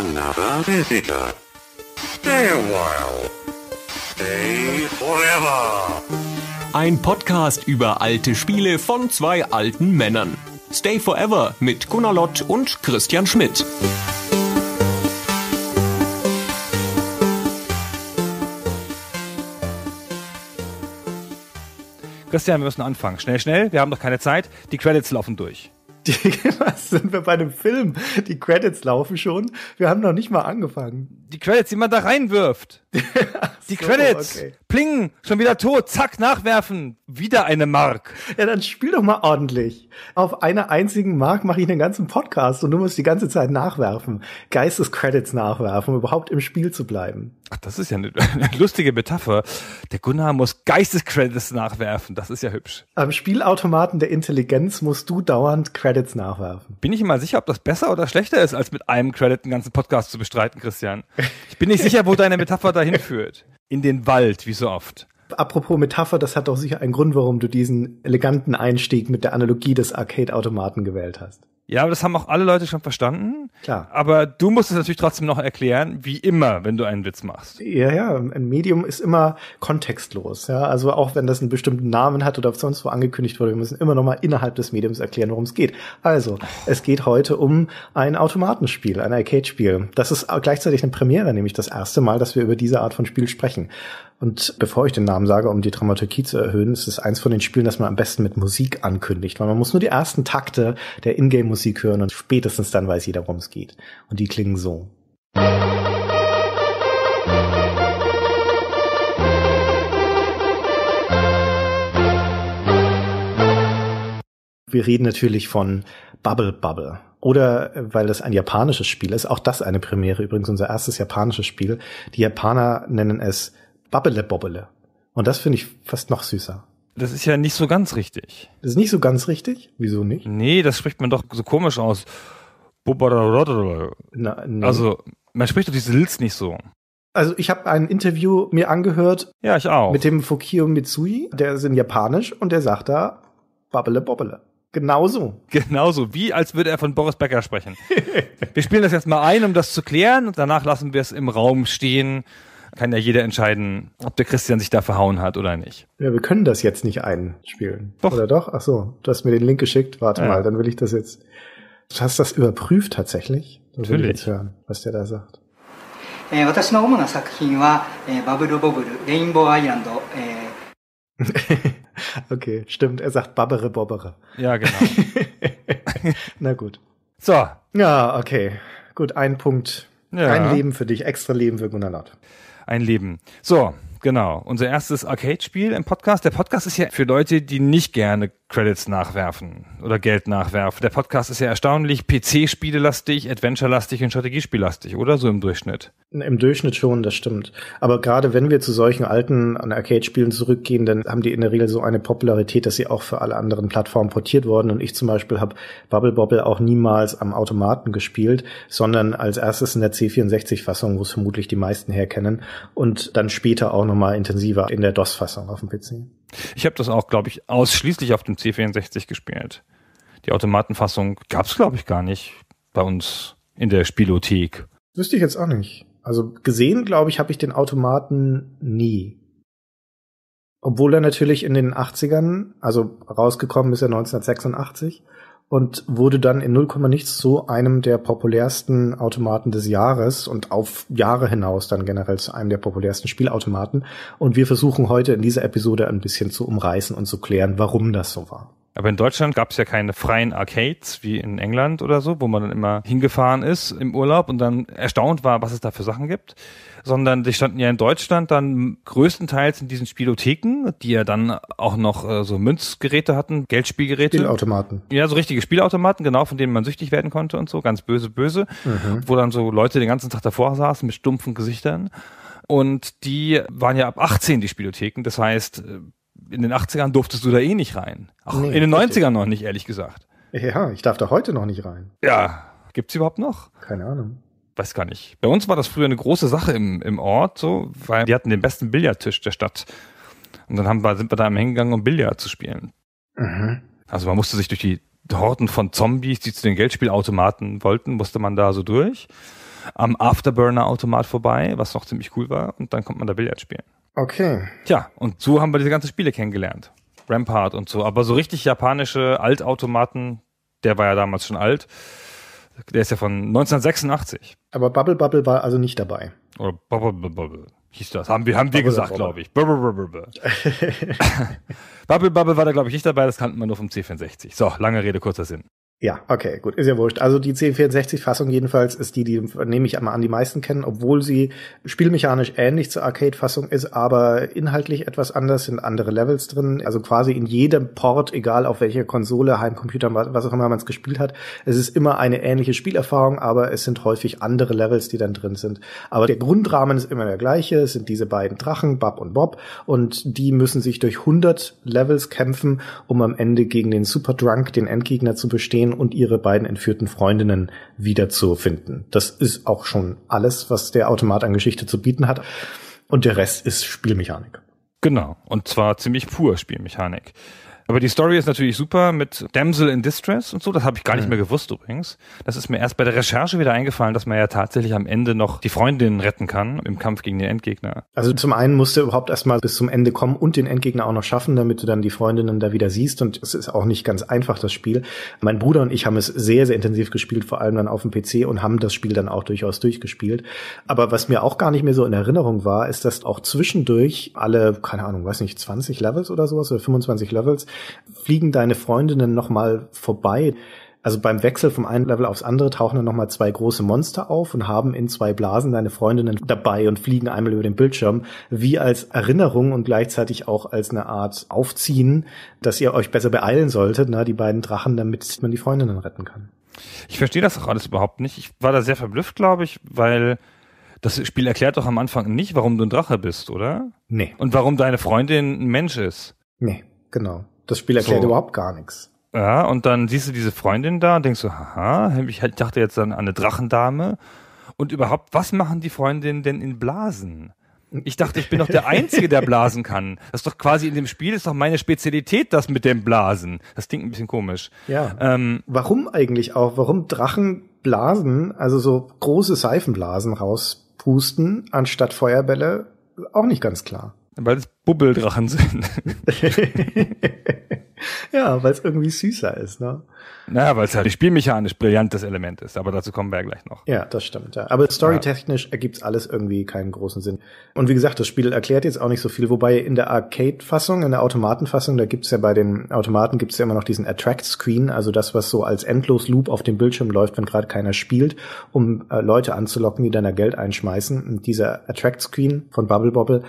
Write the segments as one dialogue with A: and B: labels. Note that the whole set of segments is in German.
A: another visitor. Stay a while. Stay forever. Ein Podcast über alte Spiele von zwei alten Männern. Stay Forever mit Gunnar Lott und Christian Schmidt. Christian, wir müssen anfangen. Schnell, schnell, wir haben noch keine Zeit. Die Credits laufen durch. Die, was sind wir bei einem Film? Die Credits laufen schon.
B: Wir haben noch nicht mal angefangen.
A: Die Credits, die man da reinwirft. Die so, Credits. Okay. Plingen, schon wieder tot. Zack, nachwerfen. Wieder eine Mark. Ja, dann spiel doch mal
B: ordentlich. Auf einer einzigen Mark mache ich einen ganzen Podcast und du musst die ganze Zeit nachwerfen. Geistescredits nachwerfen, um überhaupt im Spiel zu bleiben.
A: Ach, das ist ja eine, eine lustige Metapher. Der Gunnar muss Geistescredits nachwerfen. Das ist ja hübsch. Am Spielautomaten der Intelligenz musst du dauernd Credits nachwerfen. Bin ich mal sicher, ob das besser oder schlechter ist, als mit einem Credit einen ganzen Podcast zu bestreiten, Christian. Ich bin nicht sicher, wo deine Metapher da dahin führt. In den Wald, wie so oft.
B: Apropos Metapher, das hat doch sicher einen Grund, warum du diesen eleganten Einstieg mit der Analogie des Arcade-Automaten gewählt hast.
A: Ja, aber das haben auch alle Leute schon verstanden. Klar. Aber du musst es natürlich trotzdem noch erklären, wie immer, wenn du einen Witz machst.
B: Ja, ja, ein Medium ist immer kontextlos. Ja, also auch wenn das einen bestimmten Namen hat oder sonst wo angekündigt wurde, wir müssen immer noch mal innerhalb des Mediums erklären, worum es geht. Also, es geht heute um ein Automatenspiel, ein Arcade-Spiel. Das ist gleichzeitig eine Premiere, nämlich das erste Mal, dass wir über diese Art von Spiel sprechen. Und bevor ich den Namen sage, um die Dramaturgie zu erhöhen, ist es eins von den Spielen, das man am besten mit Musik ankündigt, weil man muss nur die ersten Takte der Ingame-Musik hören und spätestens dann weiß jeder, worum es geht. Und die klingen so. Wir reden natürlich von Bubble Bubble. Oder äh, weil das ein japanisches Spiel ist, auch das eine Premiere übrigens, unser erstes japanisches Spiel. Die Japaner nennen es Babbele Bobbele.
A: Und das finde ich fast noch süßer. Das ist ja nicht so ganz richtig. Das ist nicht so ganz richtig? Wieso nicht? Nee, das spricht man doch so komisch aus. Na, nee. Also, man spricht doch diese Lils nicht so. Also ich habe ein Interview mir
B: angehört. Ja, ich auch. Mit dem Fukio Mitsui, der ist in Japanisch und der sagt da Babbele Bobbele. Genauso.
A: Genauso, wie als würde er von Boris Becker sprechen. wir spielen das jetzt mal ein, um das zu klären und danach lassen wir es im Raum stehen kann ja jeder entscheiden, ob der Christian sich da verhauen hat oder nicht.
B: Ja, wir können das jetzt nicht einspielen. Doch. Oder doch? Ach so, du hast mir den Link geschickt. Warte ja. mal, dann will ich das jetzt. Du hast das überprüft tatsächlich? Dann Natürlich. Will ich jetzt hören, was der da sagt.
A: えー、私の主な作品は、えー、バブルボブル、レインボーアイランド、えー
B: äh, äh, äh. okay, stimmt. Er sagt Babbere Bobbere. Ja, genau. Na gut. So. Ja, okay. Gut, ein
A: Punkt. Ja. Ein Leben für dich, extra Leben für Gunnar Lott ein Leben. So, genau. Unser erstes Arcade-Spiel im Podcast. Der Podcast ist ja für Leute, die nicht gerne Credits nachwerfen oder Geld nachwerfen. Der Podcast ist ja erstaunlich PC-Spielelastig, Adventure-lastig und Strategiespiellastig, oder so im Durchschnitt?
B: Im Durchschnitt schon, das stimmt. Aber gerade wenn wir zu solchen alten Arcade-Spielen zurückgehen, dann haben die in der Regel so eine Popularität, dass sie auch für alle anderen Plattformen portiert wurden. Und ich zum Beispiel habe Bubble Bobble auch niemals am Automaten gespielt, sondern als erstes in der C64-Fassung, wo es vermutlich die meisten herkennen, und dann später auch nochmal intensiver
A: in der DOS-Fassung auf dem PC. Ich habe das auch, glaube ich, ausschließlich auf dem C64 gespielt. Die Automatenfassung gab es, glaube ich, gar nicht bei uns in der Spielothek.
B: Wüsste ich jetzt auch nicht. Also gesehen, glaube ich, habe ich den Automaten nie. Obwohl er natürlich in den 80ern, also rausgekommen ist er 1986, und wurde dann in 0, nichts zu einem der populärsten Automaten des Jahres und auf Jahre hinaus dann generell zu einem der populärsten Spielautomaten. Und wir versuchen heute in dieser Episode ein bisschen zu umreißen und zu klären, warum das so war.
A: Aber in Deutschland gab es ja keine freien Arcades wie in England oder so, wo man dann immer hingefahren ist im Urlaub und dann erstaunt war, was es da für Sachen gibt. Sondern die standen ja in Deutschland dann größtenteils in diesen Spielotheken, die ja dann auch noch äh, so Münzgeräte hatten, Geldspielgeräte. Spielautomaten. Ja, so richtige Spielautomaten, genau, von denen man süchtig werden konnte und so, ganz böse, böse. Mhm. Wo dann so Leute den ganzen Tag davor saßen mit stumpfen Gesichtern. Und die waren ja ab 18 die Spielotheken. Das heißt, äh, in den 80ern durftest du da eh nicht rein. Auch nee, in den 90ern noch nicht, ehrlich gesagt. Ja, ich darf da heute noch nicht rein. Ja, gibt es überhaupt noch? Keine Ahnung. Weiß gar nicht. Bei uns war das früher eine große Sache im, im Ort, so, weil die hatten den besten Billardtisch der Stadt. Und dann haben wir, sind wir da hingegangen, um Billard zu spielen. Mhm. Also man musste sich durch die Horten von Zombies, die zu den Geldspielautomaten wollten, musste man da so durch. Am Afterburner-Automat vorbei, was noch ziemlich cool war. Und dann konnte man da Billard spielen. Okay. Tja, und so haben wir diese ganzen Spiele kennengelernt. Rampart und so. Aber so richtig japanische Altautomaten, der war ja damals schon alt. Der ist ja von 1986.
B: Aber Bubble Bubble war also nicht dabei.
A: Oder Bubble Bubble Bubble hieß das. Haben wir, haben wir gesagt, glaube ich. Bubble Bubble. Bubble Bubble war da, glaube ich, nicht dabei. Das kannten wir nur vom C64. So, lange Rede, kurzer Sinn.
B: Ja, okay, gut, ist ja wurscht. Also die C64-Fassung jedenfalls ist die, die nehme ich einmal an, die meisten kennen, obwohl sie spielmechanisch ähnlich zur Arcade-Fassung ist, aber inhaltlich etwas anders, sind andere Levels drin. Also quasi in jedem Port, egal auf welcher Konsole, Heimcomputer, was auch immer man es gespielt hat, es ist immer eine ähnliche Spielerfahrung, aber es sind häufig andere Levels, die dann drin sind. Aber der Grundrahmen ist immer der gleiche, es sind diese beiden Drachen, Bab und Bob, und die müssen sich durch 100 Levels kämpfen, um am Ende gegen den Super Drunk, den Endgegner, zu bestehen sehen und ihre beiden entführten Freundinnen wiederzufinden. Das ist auch schon alles, was der Automat an Geschichte zu bieten hat. Und der Rest ist Spielmechanik.
A: Genau. Und zwar ziemlich pur Spielmechanik. Aber die Story ist natürlich super mit Damsel in Distress und so. Das habe ich gar nicht mhm. mehr gewusst übrigens. Das ist mir erst bei der Recherche wieder eingefallen, dass man ja tatsächlich am Ende noch die Freundin retten kann im Kampf gegen den Endgegner.
B: Also zum einen musst du überhaupt erstmal bis zum Ende kommen und den Endgegner auch noch schaffen, damit du dann die Freundinnen da wieder siehst. Und es ist auch nicht ganz einfach, das Spiel. Mein Bruder und ich haben es sehr, sehr intensiv gespielt, vor allem dann auf dem PC und haben das Spiel dann auch durchaus durchgespielt. Aber was mir auch gar nicht mehr so in Erinnerung war, ist, dass auch zwischendurch alle, keine Ahnung, weiß nicht, 20 Levels oder sowas oder 25 Levels Fliegen deine Freundinnen nochmal vorbei? Also beim Wechsel vom einen Level aufs andere tauchen dann nochmal zwei große Monster auf und haben in zwei Blasen deine Freundinnen dabei und fliegen einmal über den Bildschirm, wie als Erinnerung und gleichzeitig auch als eine Art Aufziehen, dass ihr euch besser beeilen solltet, na, die beiden Drachen, damit man die Freundinnen retten kann.
A: Ich verstehe das auch alles überhaupt nicht. Ich war da sehr verblüfft, glaube ich, weil das Spiel erklärt doch am Anfang nicht, warum du ein Drache bist, oder? Nee. Und warum deine Freundin ein Mensch ist. Nee, genau. Das Spiel erklärt so.
B: überhaupt gar nichts.
A: Ja, und dann siehst du diese Freundin da und denkst so, haha, ich halt dachte jetzt dann an eine Drachendame. Und überhaupt, was machen die Freundinnen denn in Blasen? Ich dachte, ich bin doch der Einzige, der blasen kann. Das ist doch quasi in dem Spiel, ist doch meine Spezialität, das mit dem Blasen. Das klingt ein bisschen komisch. Ja. Ähm, Warum eigentlich auch? Warum Drachen blasen, also so große
B: Seifenblasen rauspusten, anstatt Feuerbälle? Auch nicht ganz klar.
A: Weil es Bubbeldrachen sind.
B: ja, weil es irgendwie süßer ist,
A: ne? Naja, weil es halt spielmechanisch brillantes Element ist, aber dazu kommen wir ja gleich noch.
B: Ja, das stimmt. Ja. Aber storytechnisch ja. ergibt alles irgendwie keinen großen Sinn. Und wie gesagt, das Spiel erklärt jetzt auch nicht so viel, wobei in der Arcade-Fassung, in der Automatenfassung, da gibt's ja bei den Automaten gibt's ja immer noch diesen Attract-Screen, also das, was so als Endlos-Loop auf dem Bildschirm läuft, wenn gerade keiner spielt, um äh, Leute anzulocken, die dann da Geld einschmeißen. Und dieser Attract-Screen von Bubble Bobble,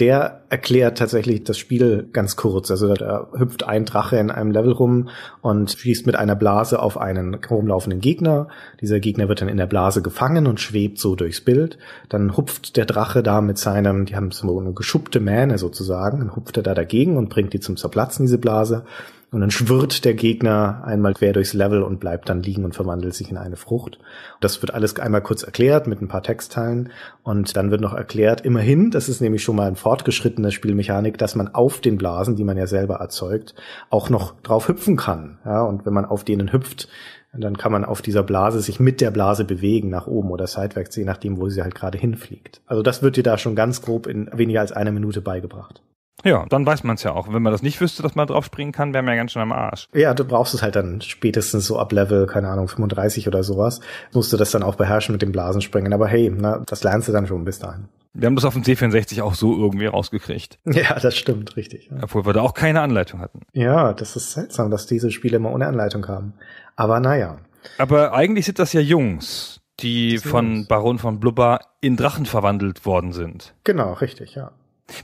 B: der erklärt tatsächlich das Spiel ganz kurz. Also da hüpft ein Drache in einem Level rum und schießt mit einer Blase auf einen rumlaufenden Gegner. Dieser Gegner wird dann in der Blase gefangen und schwebt so durchs Bild. Dann hupft der Drache da mit seinem, die haben so eine geschuppte Mähne sozusagen, dann hupft er da dagegen und bringt die zum Zerplatzen, diese Blase. Und dann schwirrt der Gegner einmal quer durchs Level und bleibt dann liegen und verwandelt sich in eine Frucht. Das wird alles einmal kurz erklärt mit ein paar Textteilen. Und dann wird noch erklärt, immerhin, das ist nämlich schon mal ein fortgeschrittener Spielmechanik, dass man auf den Blasen, die man ja selber erzeugt, auch noch drauf hüpfen kann. Ja, und wenn man auf denen hüpft, dann kann man auf dieser Blase sich mit der Blase bewegen, nach oben oder seitwärts, je nachdem, wo sie halt gerade hinfliegt. Also das wird dir da schon ganz grob in weniger als einer Minute beigebracht.
A: Ja, dann weiß man es ja auch. Wenn man das nicht wüsste, dass man drauf springen kann, wäre man ja ganz schön am Arsch. Ja, du brauchst es halt
B: dann spätestens so ab Level, keine Ahnung, 35 oder sowas. Musst du das dann auch beherrschen mit dem Blasenspringen.
A: Aber hey, na, das lernst du dann schon bis dahin. Wir haben das auf dem C64 auch so irgendwie rausgekriegt.
B: Ja, das stimmt,
A: richtig. Ja. Obwohl wir da auch keine Anleitung hatten.
B: Ja, das ist seltsam, dass diese Spiele immer ohne
A: Anleitung haben. Aber naja. Aber eigentlich sind das ja Jungs, die von Baron von Blubber in Drachen verwandelt worden sind. Genau, richtig, ja.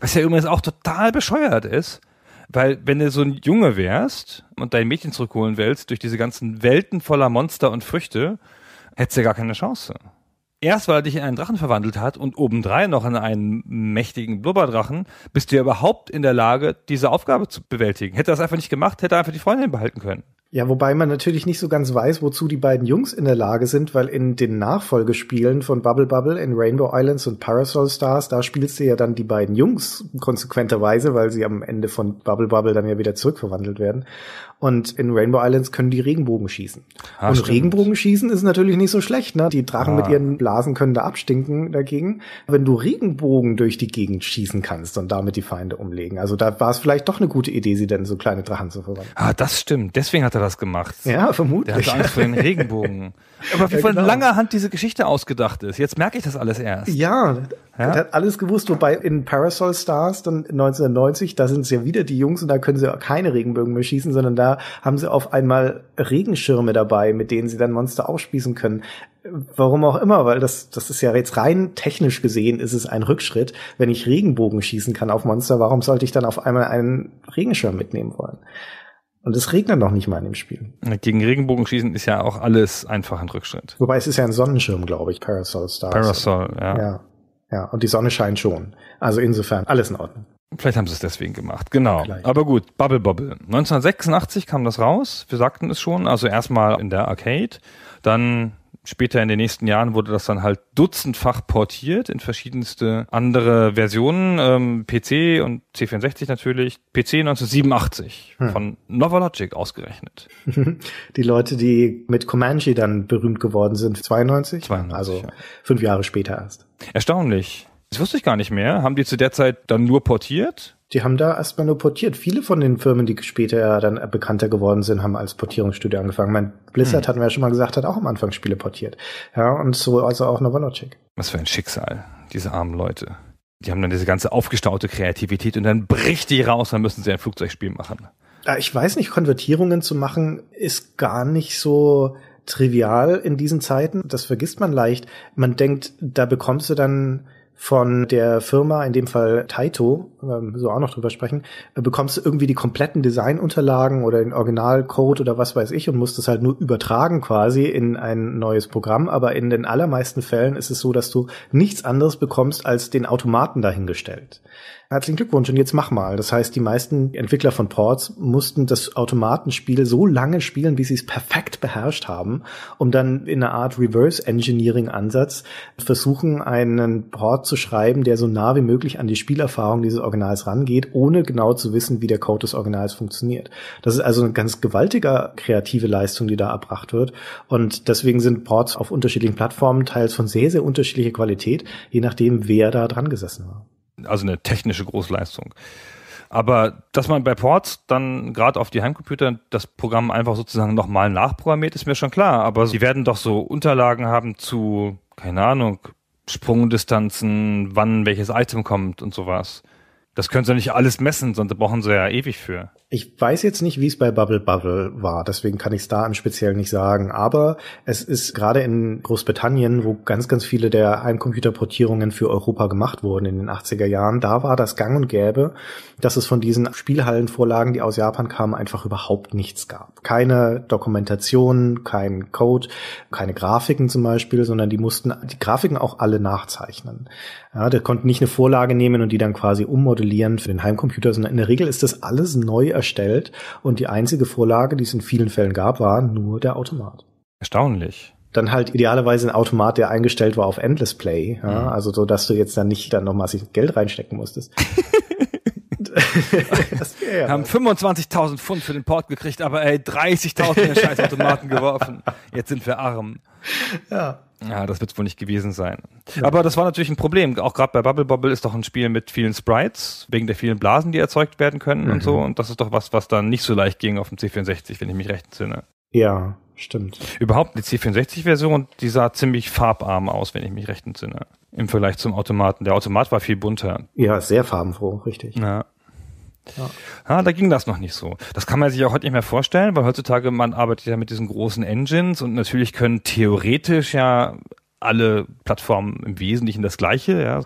A: Was ja übrigens auch total bescheuert ist, weil wenn du so ein Junge wärst und dein Mädchen zurückholen willst, durch diese ganzen Welten voller Monster und Früchte, hättest du ja gar keine Chance. Erst weil er dich in einen Drachen verwandelt hat und obendrein noch in einen mächtigen Blubberdrachen, bist du ja überhaupt in der Lage, diese Aufgabe zu bewältigen. Hätte er das einfach nicht gemacht, hätte er einfach die Freundin behalten können. Ja,
B: wobei man natürlich nicht so ganz weiß, wozu die beiden Jungs in der Lage sind, weil in den Nachfolgespielen von Bubble Bubble in Rainbow Islands und Parasol Stars, da spielst du ja dann die beiden Jungs konsequenterweise, weil sie am Ende von Bubble Bubble dann ja wieder zurückverwandelt werden. Und in Rainbow Islands können die Regenbogen schießen. Ah, und Regenbogen schießen ist natürlich nicht so schlecht, ne? Die Drachen ah. mit ihren Blasen können da abstinken dagegen. Wenn du Regenbogen durch die Gegend schießen kannst und damit die Feinde umlegen. Also da war es vielleicht doch eine gute Idee, sie dann so kleine Drachen zu verwandeln.
A: Ah, das stimmt. Deswegen hat er das gemacht. Ja, vermutlich. Der hatte Angst vor den Regenbogen. Aber wie ja, von langer Hand diese Geschichte ausgedacht ist. Jetzt merke ich das alles erst. Ja, ja? Der hat
B: alles gewusst, wobei in Parasol Stars dann 1990, da sind es ja wieder die Jungs und da können sie auch keine Regenbögen mehr schießen, sondern da haben sie auf einmal Regenschirme dabei, mit denen sie dann Monster aufspießen können. Warum auch immer, weil das, das ist ja jetzt rein technisch gesehen, ist es ein Rückschritt. Wenn ich Regenbogen schießen kann auf Monster, warum sollte ich dann auf einmal einen Regenschirm mitnehmen wollen? Und es regnet noch nicht mal in dem Spiel.
A: Gegen Regenbogen schießen ist ja auch alles einfach ein Rückschritt. Wobei es ist ja ein Sonnenschirm, glaube ich, Parasol Stars. Parasol, ja. ja. Ja, und die Sonne scheint schon. Also insofern alles in Ordnung. Vielleicht haben sie es deswegen gemacht, genau. Vielleicht. Aber gut, Bubble Bubble. 1986 kam das raus, wir sagten es schon, also erstmal in der Arcade, dann später in den nächsten Jahren wurde das dann halt dutzendfach portiert in verschiedenste andere Versionen, ähm, PC und C64 natürlich, PC 1987 hm. von Novalogic ausgerechnet.
B: Die Leute, die mit Comanche dann berühmt geworden sind, 92? 92 also ja. fünf Jahre später erst.
A: Erstaunlich. Das wusste ich gar nicht mehr. Haben die zu der Zeit dann nur portiert?
B: Die haben da erstmal nur portiert. Viele von den Firmen, die später dann bekannter geworden sind, haben als Portierungsstudio angefangen. Mein Blizzard, hm. hatten wir ja schon mal gesagt, hat auch am Anfang Spiele portiert. Ja, und so also auch Novologic.
A: Was für ein Schicksal, diese armen Leute. Die haben dann diese ganze aufgestaute Kreativität und dann bricht die raus, dann müssen sie ein Flugzeugspiel machen.
B: Ich weiß nicht, Konvertierungen zu machen ist gar nicht so trivial in diesen Zeiten. Das vergisst man leicht. Man denkt, da bekommst du dann von der Firma, in dem Fall Taito, ähm, so auch noch drüber sprechen, äh, bekommst du irgendwie die kompletten Designunterlagen oder den Originalcode oder was weiß ich und musst das halt nur übertragen quasi in ein neues Programm. Aber in den allermeisten Fällen ist es so, dass du nichts anderes bekommst als den Automaten dahingestellt herzlichen Glückwunsch und jetzt mach mal. Das heißt, die meisten Entwickler von Ports mussten das Automatenspiel so lange spielen, wie sie es perfekt beherrscht haben, um dann in einer Art Reverse Engineering Ansatz versuchen, einen Port zu schreiben, der so nah wie möglich an die Spielerfahrung dieses Originals rangeht, ohne genau zu wissen, wie der Code des Originals funktioniert. Das ist also eine ganz gewaltige kreative Leistung, die da erbracht wird und deswegen sind Ports auf unterschiedlichen Plattformen teils von sehr, sehr unterschiedlicher Qualität, je nachdem, wer da dran gesessen war
A: also eine technische Großleistung. Aber dass man bei Ports dann gerade auf die Heimcomputer das Programm einfach sozusagen nochmal nachprogrammiert, ist mir schon klar. Aber sie werden doch so Unterlagen haben zu, keine Ahnung, Sprungdistanzen, wann welches Item kommt und sowas. Das können sie nicht alles messen, sonst brauchen sie ja ewig für.
B: Ich weiß jetzt nicht, wie es bei Bubble Bubble war, deswegen kann ich es da im Speziellen nicht sagen. Aber es ist gerade in Großbritannien, wo ganz, ganz viele der Heimcomputerportierungen für Europa gemacht wurden in den 80er Jahren, da war das gang und gäbe, dass es von diesen Spielhallenvorlagen, die aus Japan kamen, einfach überhaupt nichts gab. Keine Dokumentation, kein Code, keine Grafiken zum Beispiel, sondern die mussten die Grafiken auch alle nachzeichnen. Ja, der konnte nicht eine Vorlage nehmen und die dann quasi ummodellieren für den Heimcomputer, sondern in der Regel ist das alles neu erstellt und die einzige Vorlage, die es in vielen Fällen gab, war nur der Automat. Erstaunlich dann halt idealerweise ein Automat, der eingestellt war auf Endless Play, ja, mhm. also so, dass du jetzt dann nicht dann noch Geld reinstecken musstest.
A: ja Haben 25.000 Pfund für den Port gekriegt, aber ey, 30.000 in den scheiß geworfen. Jetzt sind wir arm. Ja. Ja, das wird es wohl nicht gewesen sein. Ja. Aber das war natürlich ein Problem. Auch gerade bei Bubble Bobble ist doch ein Spiel mit vielen Sprites, wegen der vielen Blasen, die erzeugt werden können mhm. und so. Und das ist doch was, was dann nicht so leicht ging auf dem C64, wenn ich mich recht entsinne. Ja, stimmt. Überhaupt die C64-Version, die sah ziemlich farbarm aus, wenn ich mich recht entsinne. Im Vergleich zum Automaten. Der Automat war viel bunter. Ja, sehr farbenfroh, richtig. Ja. Ja. ja. da ging das noch nicht so. Das kann man sich auch heute nicht mehr vorstellen, weil heutzutage man arbeitet ja mit diesen großen Engines und natürlich können theoretisch ja alle Plattformen im Wesentlichen das Gleiche, ja.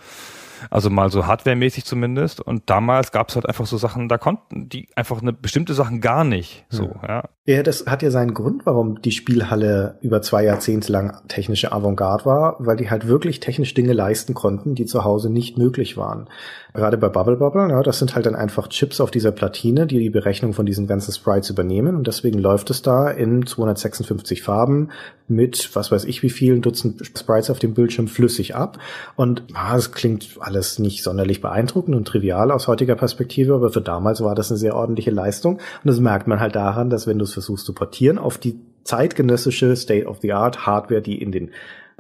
A: Also mal so hardwaremäßig zumindest. Und damals gab es halt einfach so Sachen, da konnten die einfach eine bestimmte Sachen gar nicht so, hm. ja.
B: Ja, das hat ja seinen Grund, warum die Spielhalle über zwei Jahrzehnte lang technische Avantgarde war, weil die halt wirklich technisch Dinge leisten konnten, die zu Hause nicht möglich waren. Gerade bei Bubble Bubble, ja, das sind halt dann einfach Chips auf dieser Platine, die die Berechnung von diesen ganzen Sprites übernehmen und deswegen läuft es da in 256 Farben mit, was weiß ich, wie vielen Dutzend Sprites auf dem Bildschirm flüssig ab und ah, es klingt alles nicht sonderlich beeindruckend und trivial aus heutiger Perspektive, aber für damals war das eine sehr ordentliche Leistung und das merkt man halt daran, dass wenn du es versuchst zu portieren auf die zeitgenössische State-of-the-Art-Hardware, die in den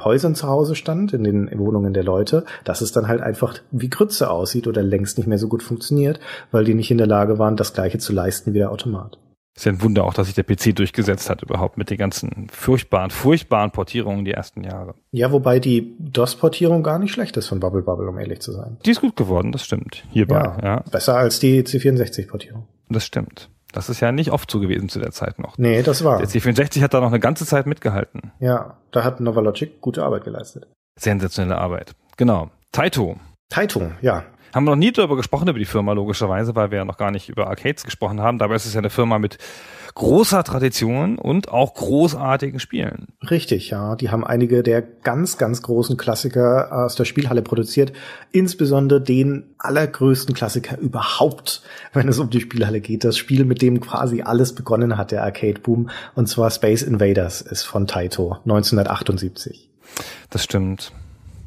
B: Häusern zu Hause stand, in den Wohnungen der Leute, dass es dann halt einfach wie Grütze aussieht oder längst nicht mehr so gut funktioniert, weil die nicht in der Lage waren, das Gleiche zu leisten wie der Automat.
A: Ist ja ein Wunder auch, dass sich der PC durchgesetzt hat überhaupt mit den ganzen furchtbaren, furchtbaren Portierungen die ersten Jahre. Ja, wobei die
B: DOS-Portierung gar nicht schlecht ist von Bubble Bubble, um ehrlich zu sein. Die ist gut geworden, das stimmt.
A: Hierbei, ja. ja. Besser
B: als die C64-Portierung. Das stimmt.
A: Das ist ja nicht oft so gewesen zu der Zeit noch. Nee, das war. Der C64 hat da noch eine ganze Zeit mitgehalten.
B: Ja, da hat Novalogic gute Arbeit geleistet.
A: Sensationelle Arbeit. Genau. Taito. Taito, ja. Haben wir noch nie darüber gesprochen, über die Firma, logischerweise, weil wir ja noch gar nicht über Arcades gesprochen haben. Dabei ist es ja eine Firma mit großer Tradition und auch großartigen Spielen.
B: Richtig, ja. Die haben einige der ganz, ganz großen Klassiker äh, aus der Spielhalle produziert. Insbesondere den allergrößten Klassiker überhaupt, wenn es um die Spielhalle geht. Das Spiel, mit dem quasi alles begonnen hat, der Arcade-Boom. Und zwar Space Invaders ist von Taito 1978. Das stimmt.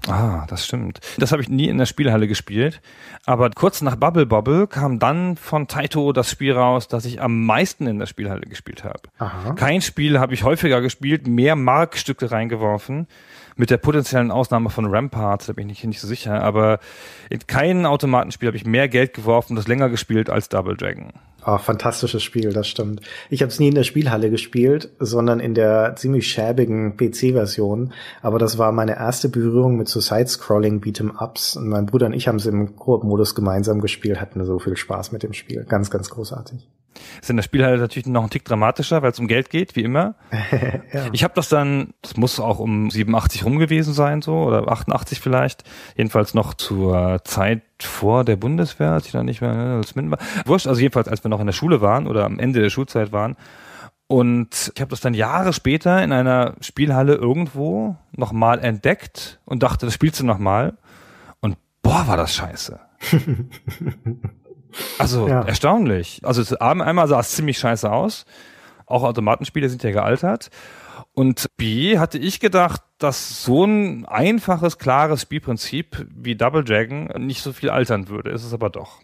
A: Ah, das stimmt. Das habe ich nie in der Spielhalle gespielt. Aber kurz nach Bubble Bobble kam dann von Taito das Spiel raus, das ich am meisten in der Spielhalle gespielt habe. Aha. Kein Spiel habe ich häufiger gespielt, mehr Markstücke reingeworfen. Mit der potenziellen Ausnahme von Ramparts, da bin ich nicht so sicher. Aber in keinem Automatenspiel habe ich mehr Geld geworfen, und das länger gespielt als Double Dragon.
B: Oh, fantastisches Spiel, das stimmt. Ich habe es nie in der Spielhalle gespielt, sondern in der ziemlich schäbigen PC-Version. Aber das war meine erste Berührung mit so Side-Scrolling Beat'em-Ups. Und mein Bruder und ich haben es im Koop-Modus gemeinsam gespielt, hatten so viel
A: Spaß mit dem Spiel. Ganz, ganz großartig. Ist in der Spielhalle natürlich noch ein Tick dramatischer, weil es um Geld geht, wie immer. ja. Ich habe das dann, das muss auch um 87 rum gewesen sein, so, oder 88 vielleicht. Jedenfalls noch zur Zeit vor der Bundeswehr, als ich dann nicht mehr ne, als Min war. Wurscht, also jedenfalls, als wir noch in der Schule waren oder am Ende der Schulzeit waren. Und ich habe das dann Jahre später in einer Spielhalle irgendwo nochmal entdeckt und dachte, das spielst du nochmal. Und boah, war das scheiße. also ja. erstaunlich. Also einmal sah es ziemlich scheiße aus. Auch Automatenspiele sind ja gealtert. Und B hatte ich gedacht, dass so ein einfaches, klares Spielprinzip wie Double Dragon nicht so viel altern würde. Ist es aber doch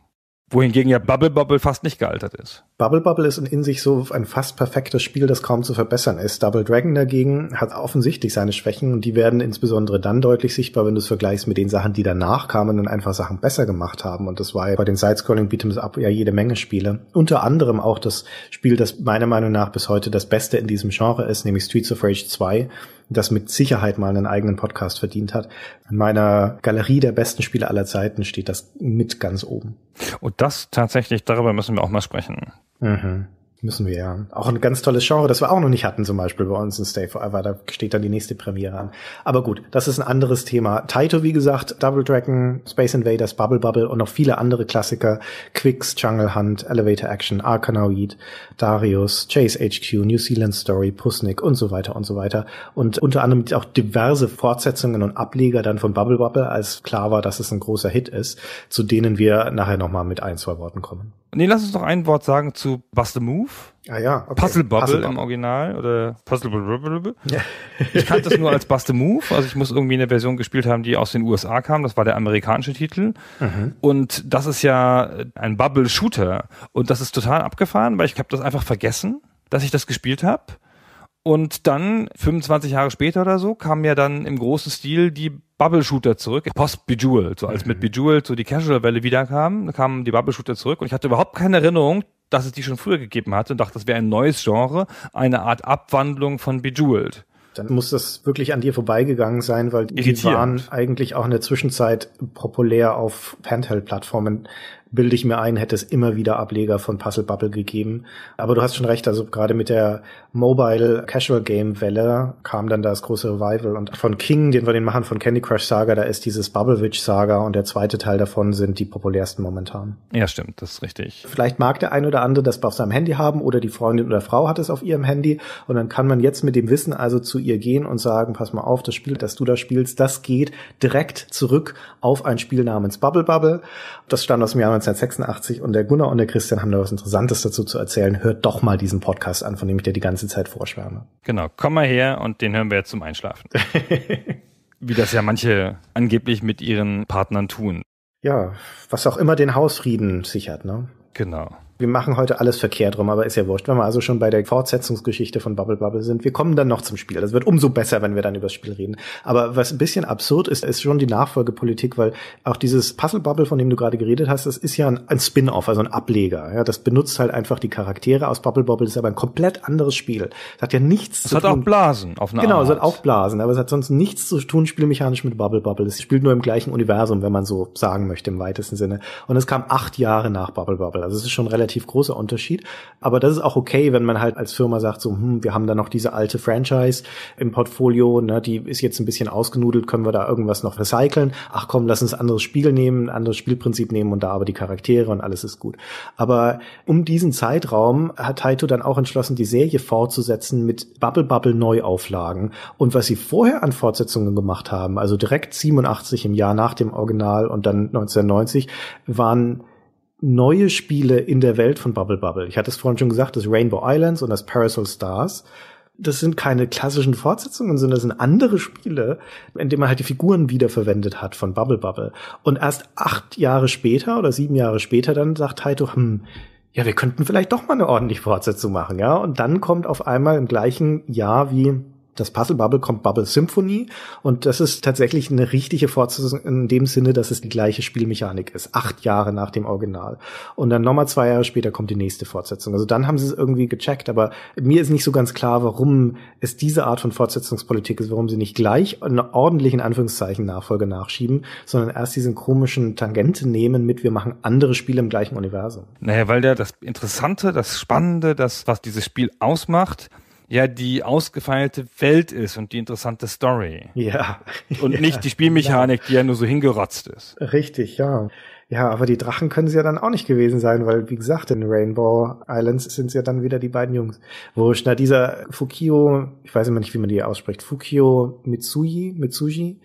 A: wohingegen ja Bubble Bubble fast nicht gealtert ist.
B: Bubble Bubble ist in sich so ein fast perfektes Spiel, das kaum zu verbessern ist. Double Dragon dagegen hat offensichtlich seine Schwächen und die werden insbesondere dann deutlich sichtbar, wenn du es vergleichst mit den Sachen, die danach kamen und einfach Sachen besser gemacht haben. Und das war ja bei den Sidescrolling Beat'ems Up ja jede Menge Spiele. Unter anderem auch das Spiel, das meiner Meinung nach bis heute das Beste in diesem Genre ist, nämlich Streets of Rage 2 das mit Sicherheit mal einen eigenen Podcast verdient hat. In meiner Galerie der besten Spiele aller Zeiten steht das mit ganz oben.
A: Und das tatsächlich, darüber müssen wir auch mal sprechen. Mhm. Müssen wir ja. Auch
B: ein ganz tolles Genre, das wir auch noch nicht hatten, zum Beispiel bei uns in Stay Forever. Da steht dann die nächste Premiere an. Aber gut, das ist ein anderes Thema. Taito, wie gesagt, Double Dragon, Space Invaders, Bubble Bubble und noch viele andere Klassiker. Quicks, Jungle Hunt, Elevator Action, Arkanoid, Darius, Chase HQ, New Zealand Story, Pusnik und so weiter und so weiter. Und unter anderem auch diverse Fortsetzungen und Ableger dann von Bubble Bubble, als klar war, dass es ein großer Hit ist, zu denen wir nachher nochmal mit ein, zwei Worten kommen.
A: Nee, lass uns noch ein Wort sagen zu Bust a Move. Ah ja, okay. Puzzle Bubble, Puzzle im Original oder Puzzle Bubble. Ja. Ich kannte das nur als Bust a Move, also ich muss irgendwie eine Version gespielt haben, die aus den USA kam, das war der amerikanische Titel. Mhm. Und das ist ja ein Bubble Shooter und das ist total abgefahren, weil ich habe das einfach vergessen, dass ich das gespielt habe und dann, 25 Jahre später oder so, kam ja dann im großen Stil die Bubble-Shooter zurück, post-Bejeweled. So als mhm. mit Bejeweled so die Casual-Welle wiederkam, kamen die Bubble-Shooter zurück und ich hatte überhaupt keine Erinnerung, dass es die schon früher gegeben hatte und dachte, das wäre ein neues Genre, eine Art Abwandlung von Bejeweled dann
B: muss das wirklich an dir vorbeigegangen sein, weil die waren eigentlich auch in der Zwischenzeit populär auf Handheld-Plattformen bilde ich mir ein, hätte es immer wieder Ableger von Puzzle Bubble gegeben. Aber du hast schon recht, also gerade mit der Mobile Casual Game Welle kam dann das große Revival. Und von King, den wir den machen von Candy Crush Saga, da ist dieses Bubble Witch Saga und der zweite Teil davon sind die populärsten momentan.
A: Ja, stimmt, das ist richtig.
B: Vielleicht mag der ein oder andere das auf seinem Handy haben oder die Freundin oder Frau hat es auf ihrem Handy und dann kann man jetzt mit dem Wissen also zu ihr gehen und sagen, pass mal auf, das Spiel, das du da spielst, das geht direkt zurück auf ein Spiel namens Bubble Bubble. Das stand aus dem Jahr 1986 und der Gunnar und der Christian haben da was Interessantes dazu zu erzählen. Hört doch mal diesen Podcast an, von dem ich dir die ganze Zeit vorschwärme.
A: Genau, komm mal her und den hören wir jetzt zum Einschlafen. Wie das ja manche angeblich mit ihren Partnern tun.
B: Ja, was auch immer den Hausfrieden sichert, ne? Genau. Wir machen heute alles verkehrt rum, aber ist ja wurscht. Wenn wir also schon bei der Fortsetzungsgeschichte von Bubble Bubble sind, wir kommen dann noch zum Spiel. Das wird umso besser, wenn wir dann über das Spiel reden. Aber was ein bisschen absurd ist, ist schon die Nachfolgepolitik, weil auch dieses Puzzle Bubble, von dem du gerade geredet hast, das ist ja ein, ein Spin-off, also ein Ableger. Ja, das benutzt halt einfach die Charaktere aus Bubble Bubble, das ist aber ein komplett anderes Spiel. Das hat ja nichts es zu tun. Es hat auch Blasen auf eine Genau, es hat auch Blasen, aber es hat sonst nichts zu tun spielmechanisch mit Bubble Bubble. Es spielt nur im gleichen Universum, wenn man so sagen möchte, im weitesten Sinne. Und es kam acht Jahre nach Bubble Bubble. Also es ist schon relativ relativ großer Unterschied. Aber das ist auch okay, wenn man halt als Firma sagt, so, hm, wir haben da noch diese alte Franchise im Portfolio, ne, die ist jetzt ein bisschen ausgenudelt, können wir da irgendwas noch recyceln? Ach komm, lass uns ein anderes Spiel nehmen, ein anderes Spielprinzip nehmen und da aber die Charaktere und alles ist gut. Aber um diesen Zeitraum hat Taito dann auch entschlossen, die Serie fortzusetzen mit Bubble Bubble Neuauflagen. Und was sie vorher an Fortsetzungen gemacht haben, also direkt 87 im Jahr nach dem Original und dann 1990, waren neue Spiele in der Welt von Bubble Bubble. Ich hatte es vorhin schon gesagt, das Rainbow Islands und das Parasol Stars. Das sind keine klassischen Fortsetzungen, sondern das sind andere Spiele, in denen man halt die Figuren wiederverwendet hat von Bubble Bubble. Und erst acht Jahre später oder sieben Jahre später dann sagt Taito, hm, ja, wir könnten vielleicht doch mal eine ordentliche Fortsetzung machen, ja. Und dann kommt auf einmal im gleichen Jahr wie das Puzzle Bubble kommt Bubble Symphony und das ist tatsächlich eine richtige Fortsetzung in dem Sinne, dass es die gleiche Spielmechanik ist, acht Jahre nach dem Original. Und dann nochmal zwei Jahre später kommt die nächste Fortsetzung. Also dann haben sie es irgendwie gecheckt, aber mir ist nicht so ganz klar, warum es diese Art von Fortsetzungspolitik ist, warum sie nicht gleich eine ordentlichen Anführungszeichen Nachfolge nachschieben, sondern erst diesen komischen Tangente nehmen mit, wir machen andere Spiele im gleichen Universum.
A: Naja, weil der das Interessante, das Spannende, das, was dieses Spiel ausmacht, ja die ausgefeilte Welt ist und die interessante Story. Ja. Und ja. nicht die Spielmechanik, genau. die ja nur so hingerotzt ist.
B: Richtig, ja. Ja, aber die Drachen können sie ja dann auch nicht gewesen sein, weil, wie gesagt, in Rainbow Islands sind es ja dann wieder die beiden Jungs. Wo Wurscht, na, dieser Fukio, ich weiß immer nicht, wie man die ausspricht, Fukio Mitsuji, Mitsuji,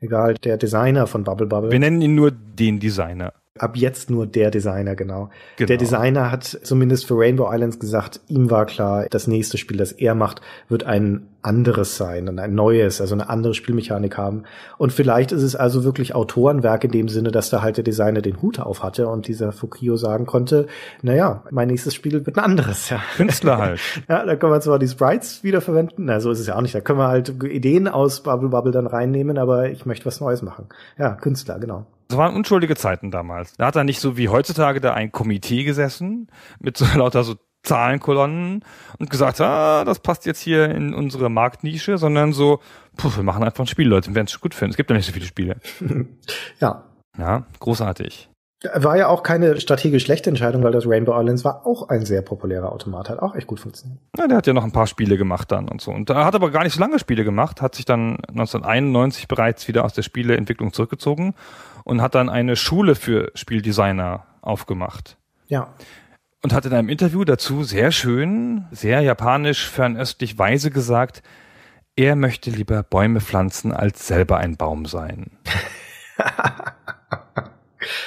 B: egal, der Designer von Bubble Bubble. Wir nennen ihn nur den Designer ab jetzt nur der Designer, genau. genau. Der Designer hat zumindest für Rainbow Islands gesagt, ihm war klar, das nächste Spiel, das er macht, wird ein anderes sein und ein neues, also eine andere Spielmechanik haben. Und vielleicht ist es also wirklich Autorenwerk in dem Sinne, dass da halt der Designer den Hut auf hatte und dieser Fukio sagen konnte, naja, mein nächstes Spiel wird ein anderes, ja. Künstler halt. ja, da können wir zwar die Sprites wiederverwenden, na, so ist es ja auch nicht, da können wir halt Ideen aus Bubble Bubble dann reinnehmen, aber ich möchte was Neues machen. Ja, Künstler, genau.
A: Es waren unschuldige Zeiten damals. Da hat er nicht so wie heutzutage da ein Komitee gesessen mit so lauter so Zahlenkolonnen und gesagt, ah, das passt jetzt hier in unsere Marktnische, sondern so, puh, wir machen einfach ein Spiel, Leute, wir werden es gut finden. Es gibt ja nicht so viele Spiele. ja. Ja, großartig.
B: War ja auch keine strategisch schlechte Entscheidung, weil das Rainbow Islands war auch ein sehr populärer Automat, hat auch echt gut funktioniert.
A: Ja, der hat ja noch ein paar Spiele gemacht dann und so. Und er hat aber gar nicht so lange Spiele gemacht, hat sich dann 1991 bereits wieder aus der Spieleentwicklung zurückgezogen und hat dann eine Schule für Spieldesigner aufgemacht. Ja. Und hat in einem Interview dazu sehr schön, sehr japanisch, fernöstlich weise gesagt, er möchte lieber Bäume pflanzen, als selber ein Baum sein.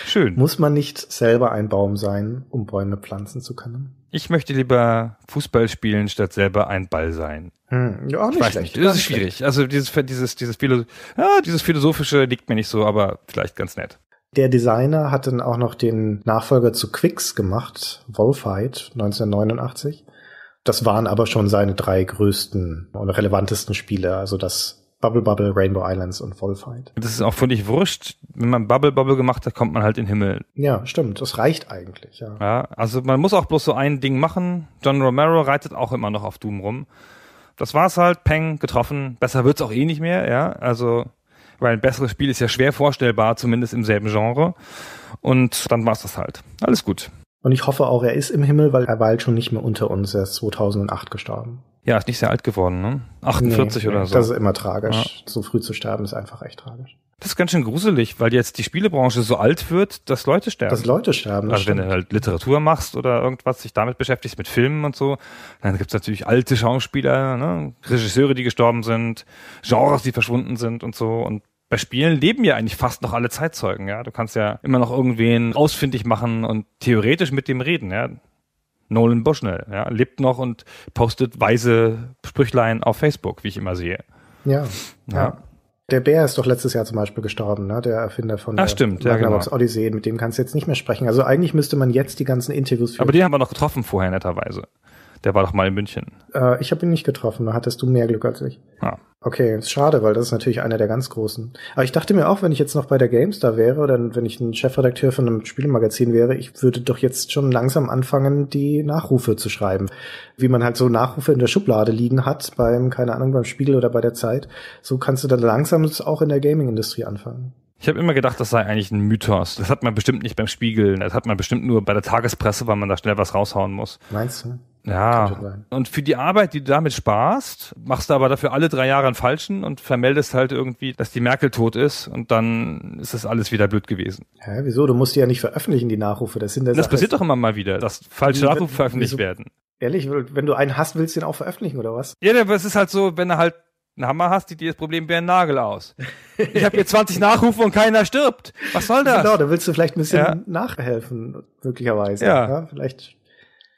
B: Schön. Muss man nicht selber ein Baum
A: sein, um Bäume pflanzen zu können? Ich möchte lieber Fußball spielen, statt selber ein Ball sein.
B: Hm, ja, auch nicht ich weiß schlecht. Nicht. Das ist schwierig. Schlecht.
A: Also dieses, dieses, dieses, Philo ja, dieses Philosophische liegt mir nicht so, aber vielleicht ganz nett.
B: Der Designer hat dann auch noch den Nachfolger zu Quicks gemacht, Wolfheit 1989. Das waren aber schon seine drei größten und relevantesten Spiele. Also das Bubble Bubble, Rainbow Islands und Wolfheit.
A: Das ist auch völlig wurscht. Wenn man Bubble Bubble gemacht hat, kommt man halt in den Himmel. Ja, stimmt. Das reicht eigentlich, ja. Ja, also man muss auch bloß so ein Ding machen. John Romero reitet auch immer noch auf Doom rum. Das war's halt. Peng, getroffen. Besser wird's auch eh nicht mehr, ja. Also, weil ein besseres Spiel ist ja schwer vorstellbar, zumindest im selben Genre. Und dann war's das halt. Alles gut.
B: Und ich hoffe auch, er ist im Himmel, weil er war halt schon nicht mehr unter uns. Er ist 2008 gestorben. Ja, ist nicht sehr
A: alt geworden, ne? 48 nee, oder so. Das ist immer tragisch. Ja. So früh zu sterben ist einfach echt tragisch. Das ist ganz schön gruselig, weil jetzt die Spielebranche so alt wird, dass Leute sterben. Dass Leute sterben. Das also stimmt. wenn du halt Literatur machst oder irgendwas, dich damit beschäftigst mit Filmen und so, dann gibt's natürlich alte Schauspieler, ne? Regisseure, die gestorben sind, Genres, die verschwunden sind und so. Und bei Spielen leben ja eigentlich fast noch alle Zeitzeugen, ja. Du kannst ja immer noch irgendwen ausfindig machen und theoretisch mit dem reden, ja. Nolan Bushnell, ja, lebt noch und postet weise Sprüchlein auf Facebook, wie ich immer sehe. Ja. ja. ja.
B: Der Bär ist doch letztes Jahr zum Beispiel gestorben, ne? der Erfinder von Ach, der ja, genau. Odyssee. Mit dem kannst du jetzt nicht mehr sprechen. Also eigentlich müsste man jetzt die ganzen Interviews führen. Aber die haben
A: wir noch getroffen vorher, netterweise. Der war doch mal in München.
B: Äh, ich habe ihn nicht getroffen, da hattest du mehr Glück als ich. Ah. Okay, ist schade, weil das ist natürlich einer der ganz großen. Aber ich dachte mir auch, wenn ich jetzt noch bei der GameStar wäre oder wenn ich ein Chefredakteur von einem Spielemagazin wäre, ich würde doch jetzt schon langsam anfangen, die Nachrufe zu schreiben. Wie man halt so Nachrufe in der Schublade liegen hat, beim, keine Ahnung, beim Spiegel oder bei der Zeit, so kannst du dann langsam auch in der Gaming-Industrie anfangen.
A: Ich habe immer gedacht, das sei eigentlich ein Mythos. Das hat man bestimmt nicht beim Spiegeln, das hat man bestimmt nur bei der Tagespresse, weil man da schnell was raushauen muss. Meinst du? Ja, und für die Arbeit, die du damit sparst, machst du aber dafür alle drei Jahre einen Falschen und vermeldest halt irgendwie, dass die Merkel tot ist und dann ist das alles wieder blöd gewesen.
B: Hä, wieso? Du musst die ja nicht veröffentlichen, die Nachrufe. Das, sind der das Sache passiert doch
A: immer mal wieder, dass falsche Nachrufe veröffentlicht wieso? werden.
B: Ehrlich, wenn du einen hast, willst du den auch veröffentlichen, oder was? Ja,
A: aber es ist halt so, wenn du halt einen Hammer hast, die dir das Problem wie ein Nagel aus. Ich habe hier 20
B: Nachrufe und keiner stirbt. Was soll genau, das? Genau, da willst du vielleicht ein bisschen ja.
A: nachhelfen, möglicherweise. Ja. ja vielleicht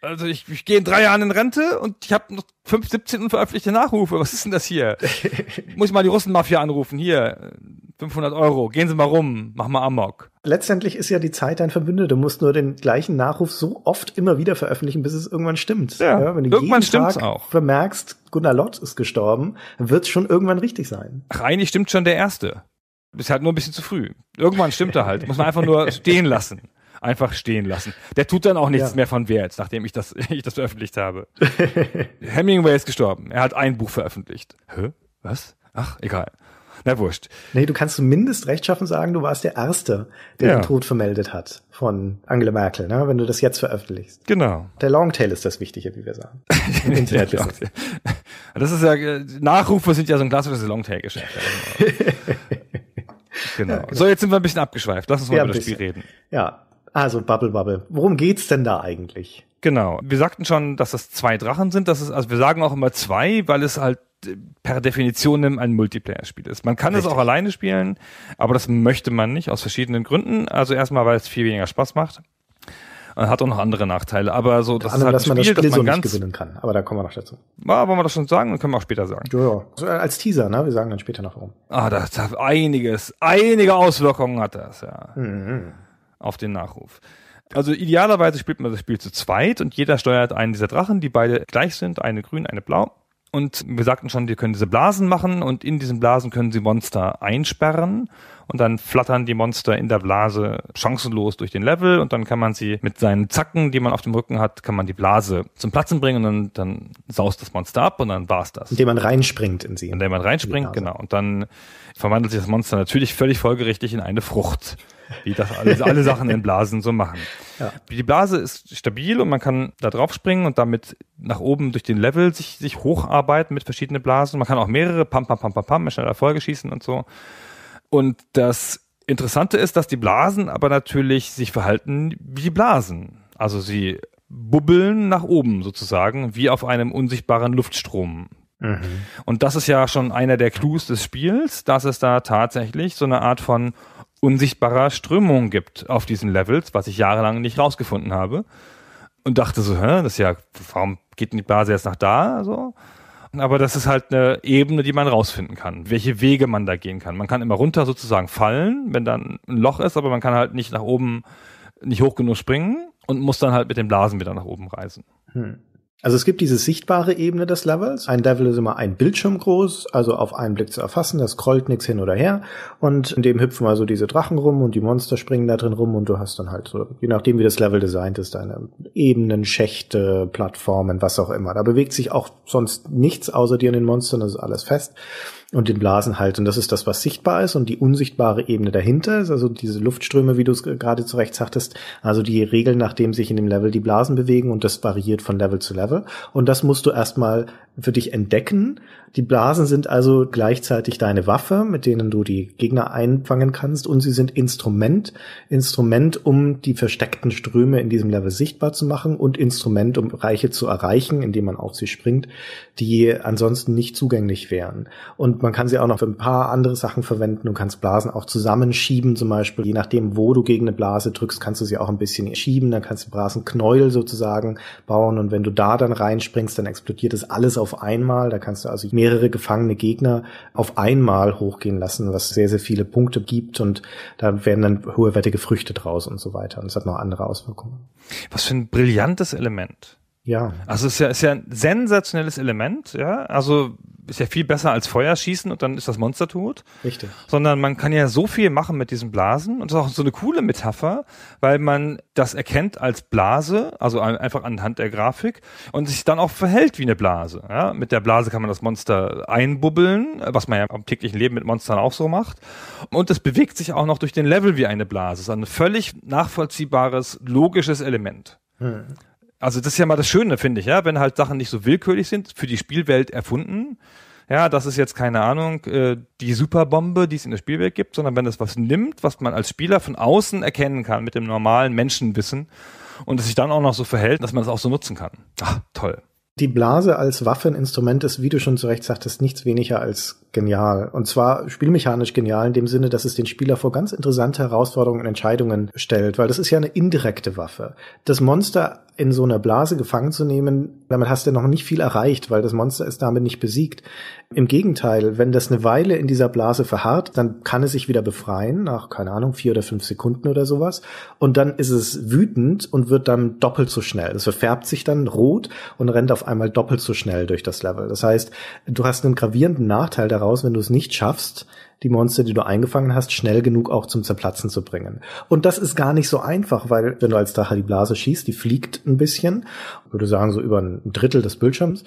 A: also ich, ich gehe in drei Jahren in Rente und ich habe noch fünf, 17 unveröffentlichte Nachrufe. Was ist denn das hier? Muss ich mal die Russenmafia anrufen? Hier, 500 Euro, gehen Sie mal rum, mach mal Amok.
B: Letztendlich ist ja die Zeit dein Verbündeter. Du musst nur den gleichen Nachruf so oft immer wieder veröffentlichen, bis es irgendwann stimmt. Ja, ja wenn du irgendwann stimmt's Tag auch. bemerkst, Gunnar
A: Lott ist gestorben, wird's schon irgendwann richtig sein. Reinig stimmt schon der Erste. Ist halt nur ein bisschen zu früh. Irgendwann stimmt er halt. Muss man einfach nur stehen lassen einfach stehen lassen. Der tut dann auch nichts ja. mehr von Wert, nachdem ich das, ich das veröffentlicht habe. Hemingway ist gestorben. Er hat ein Buch veröffentlicht. Hä? Was? Ach, egal. Na wurscht. Nee, du kannst zumindest
B: rechtschaffen sagen, du warst der Erste, der ja. den Tod vermeldet hat von Angela Merkel, ne? wenn du das jetzt veröffentlichst. Genau. Der Longtail ist das Wichtige, wie wir sagen.
A: Im Internet das ist ja, äh, Nachrufe sind ja so ein klassisches Longtail-Geschäft. Also. genau. Ja, genau. So, jetzt sind wir ein bisschen abgeschweift. Lass uns mal ja, über das Spiel reden. Ja, also Bubble Bubble. Worum geht's denn da eigentlich? Genau. Wir sagten schon, dass das zwei Drachen sind. Das ist, also wir sagen auch immer zwei, weil es halt äh, per Definition ein Multiplayer-Spiel ist. Man kann Richtig. es auch alleine spielen, aber das möchte man nicht aus verschiedenen Gründen. Also erstmal, weil es viel weniger Spaß macht. Und hat auch noch andere Nachteile. Aber so, das andere, ist halt dass Spiel, man das Spiel dass man so ganz, nicht gewinnen
B: kann. Aber da kommen wir noch dazu.
A: Ja, wollen wir das schon sagen? können wir auch später sagen.
B: Ja, ja. Äh, als Teaser, ne? Wir sagen dann später noch warum.
A: Ah, das hat einiges, einige Auswirkungen hat das, ja. Mhm auf den Nachruf. Also idealerweise spielt man das Spiel zu zweit und jeder steuert einen dieser Drachen, die beide gleich sind, eine grün, eine blau. Und wir sagten schon, die können diese Blasen machen und in diesen Blasen können sie Monster einsperren und dann flattern die Monster in der Blase chancenlos durch den Level und dann kann man sie mit seinen Zacken, die man auf dem Rücken hat, kann man die Blase zum Platzen bringen und dann, dann saust das Monster ab und dann war's das. Indem man reinspringt in sie. Indem man reinspringt, genau. Und dann verwandelt sich das Monster natürlich völlig folgerichtig in eine Frucht, wie das alle, alle Sachen in Blasen so machen. Ja. Die Blase ist stabil und man kann da drauf springen und damit nach oben durch den Level sich, sich hocharbeiten mit verschiedenen Blasen. Man kann auch mehrere pam, pam, pam, pam, pam in schneller Folge schießen und so. Und das Interessante ist, dass die Blasen aber natürlich sich verhalten wie die Blasen. Also sie bubbeln nach oben sozusagen, wie auf einem unsichtbaren Luftstrom, Mhm. Und das ist ja schon einer der Clues des Spiels, dass es da tatsächlich so eine Art von unsichtbarer Strömung gibt auf diesen Levels, was ich jahrelang nicht rausgefunden habe. Und dachte so, hä, das ist ja, warum geht die Blase erst nach da? So. Aber das ist halt eine Ebene, die man rausfinden kann, welche Wege man da gehen kann. Man kann immer runter sozusagen fallen, wenn dann ein Loch ist, aber man kann halt nicht nach oben, nicht hoch genug springen und muss dann halt mit den Blasen wieder nach oben reisen.
B: Hm. Also es gibt diese sichtbare Ebene des Levels. Ein Level ist immer ein Bildschirm groß, also auf einen Blick zu erfassen. Das scrollt nichts hin oder her. Und in dem hüpfen also diese Drachen rum und die Monster springen da drin rum und du hast dann halt so, je nachdem wie das Level designt ist, deine Ebenen, Schächte, Plattformen, was auch immer. Da bewegt sich auch sonst nichts außer dir in den Monstern, das ist alles fest und den Blasen halt. Und das ist das, was sichtbar ist und die unsichtbare Ebene dahinter ist, also diese Luftströme, wie du es gerade zurecht sagtest, also die Regeln, nach dem sich in dem Level die Blasen bewegen und das variiert von Level zu Level. Und das musst du erstmal für dich entdecken die Blasen sind also gleichzeitig deine Waffe, mit denen du die Gegner einfangen kannst und sie sind Instrument. Instrument, um die versteckten Ströme in diesem Level sichtbar zu machen und Instrument, um Reiche zu erreichen, indem man auf sie springt, die ansonsten nicht zugänglich wären. Und man kann sie auch noch für ein paar andere Sachen verwenden. Du kannst Blasen auch zusammenschieben, zum Beispiel. Je nachdem, wo du gegen eine Blase drückst, kannst du sie auch ein bisschen schieben. Dann kannst du Blasenknäuel sozusagen bauen. Und wenn du da dann reinspringst, dann explodiert das alles auf einmal. Da kannst du also mehr mehrere gefangene Gegner auf einmal hochgehen lassen, was sehr, sehr viele Punkte gibt und da werden dann hohe wertige Früchte draus und so weiter. Und es hat noch andere Auswirkungen. Was für
A: ein brillantes Element. Ja. Also es ist ja, ist ja ein sensationelles Element, ja. Also ist ja viel besser als Feuer schießen und dann ist das Monster tot. Richtig. Sondern man kann ja so viel machen mit diesen Blasen und das ist auch so eine coole Metapher, weil man das erkennt als Blase, also einfach anhand der Grafik und sich dann auch verhält wie eine Blase. Ja? Mit der Blase kann man das Monster einbubbeln, was man ja im täglichen Leben mit Monstern auch so macht. Und es bewegt sich auch noch durch den Level wie eine Blase. Es ist ein völlig nachvollziehbares, logisches Element. Hm. Also das ist ja mal das Schöne, finde ich, ja, wenn halt Sachen nicht so willkürlich sind, für die Spielwelt erfunden. Ja, das ist jetzt keine Ahnung, äh, die Superbombe, die es in der Spielwelt gibt, sondern wenn das was nimmt, was man als Spieler von außen erkennen kann mit dem normalen Menschenwissen und es sich dann auch noch so verhält, dass man es auch so nutzen kann. Ach, toll.
B: Die Blase als Waffeninstrument ist, wie du schon zu Recht sagtest, nichts weniger als genial. Und zwar spielmechanisch genial in dem Sinne, dass es den Spieler vor ganz interessante Herausforderungen und Entscheidungen stellt, weil das ist ja eine indirekte Waffe. Das Monster in so einer Blase gefangen zu nehmen, damit hast du noch nicht viel erreicht, weil das Monster ist damit nicht besiegt. Im Gegenteil, wenn das eine Weile in dieser Blase verharrt, dann kann es sich wieder befreien, nach, keine Ahnung, vier oder fünf Sekunden oder sowas. Und dann ist es wütend und wird dann doppelt so schnell. Es also verfärbt sich dann rot und rennt auf einmal doppelt so schnell durch das Level. Das heißt, du hast einen gravierenden Nachteil daran, heraus, wenn du es nicht schaffst, die Monster, die du eingefangen hast, schnell genug auch zum Zerplatzen zu bringen. Und das ist gar nicht so einfach, weil wenn du als Drache die Blase schießt, die fliegt ein bisschen, würde sagen so über ein Drittel des Bildschirms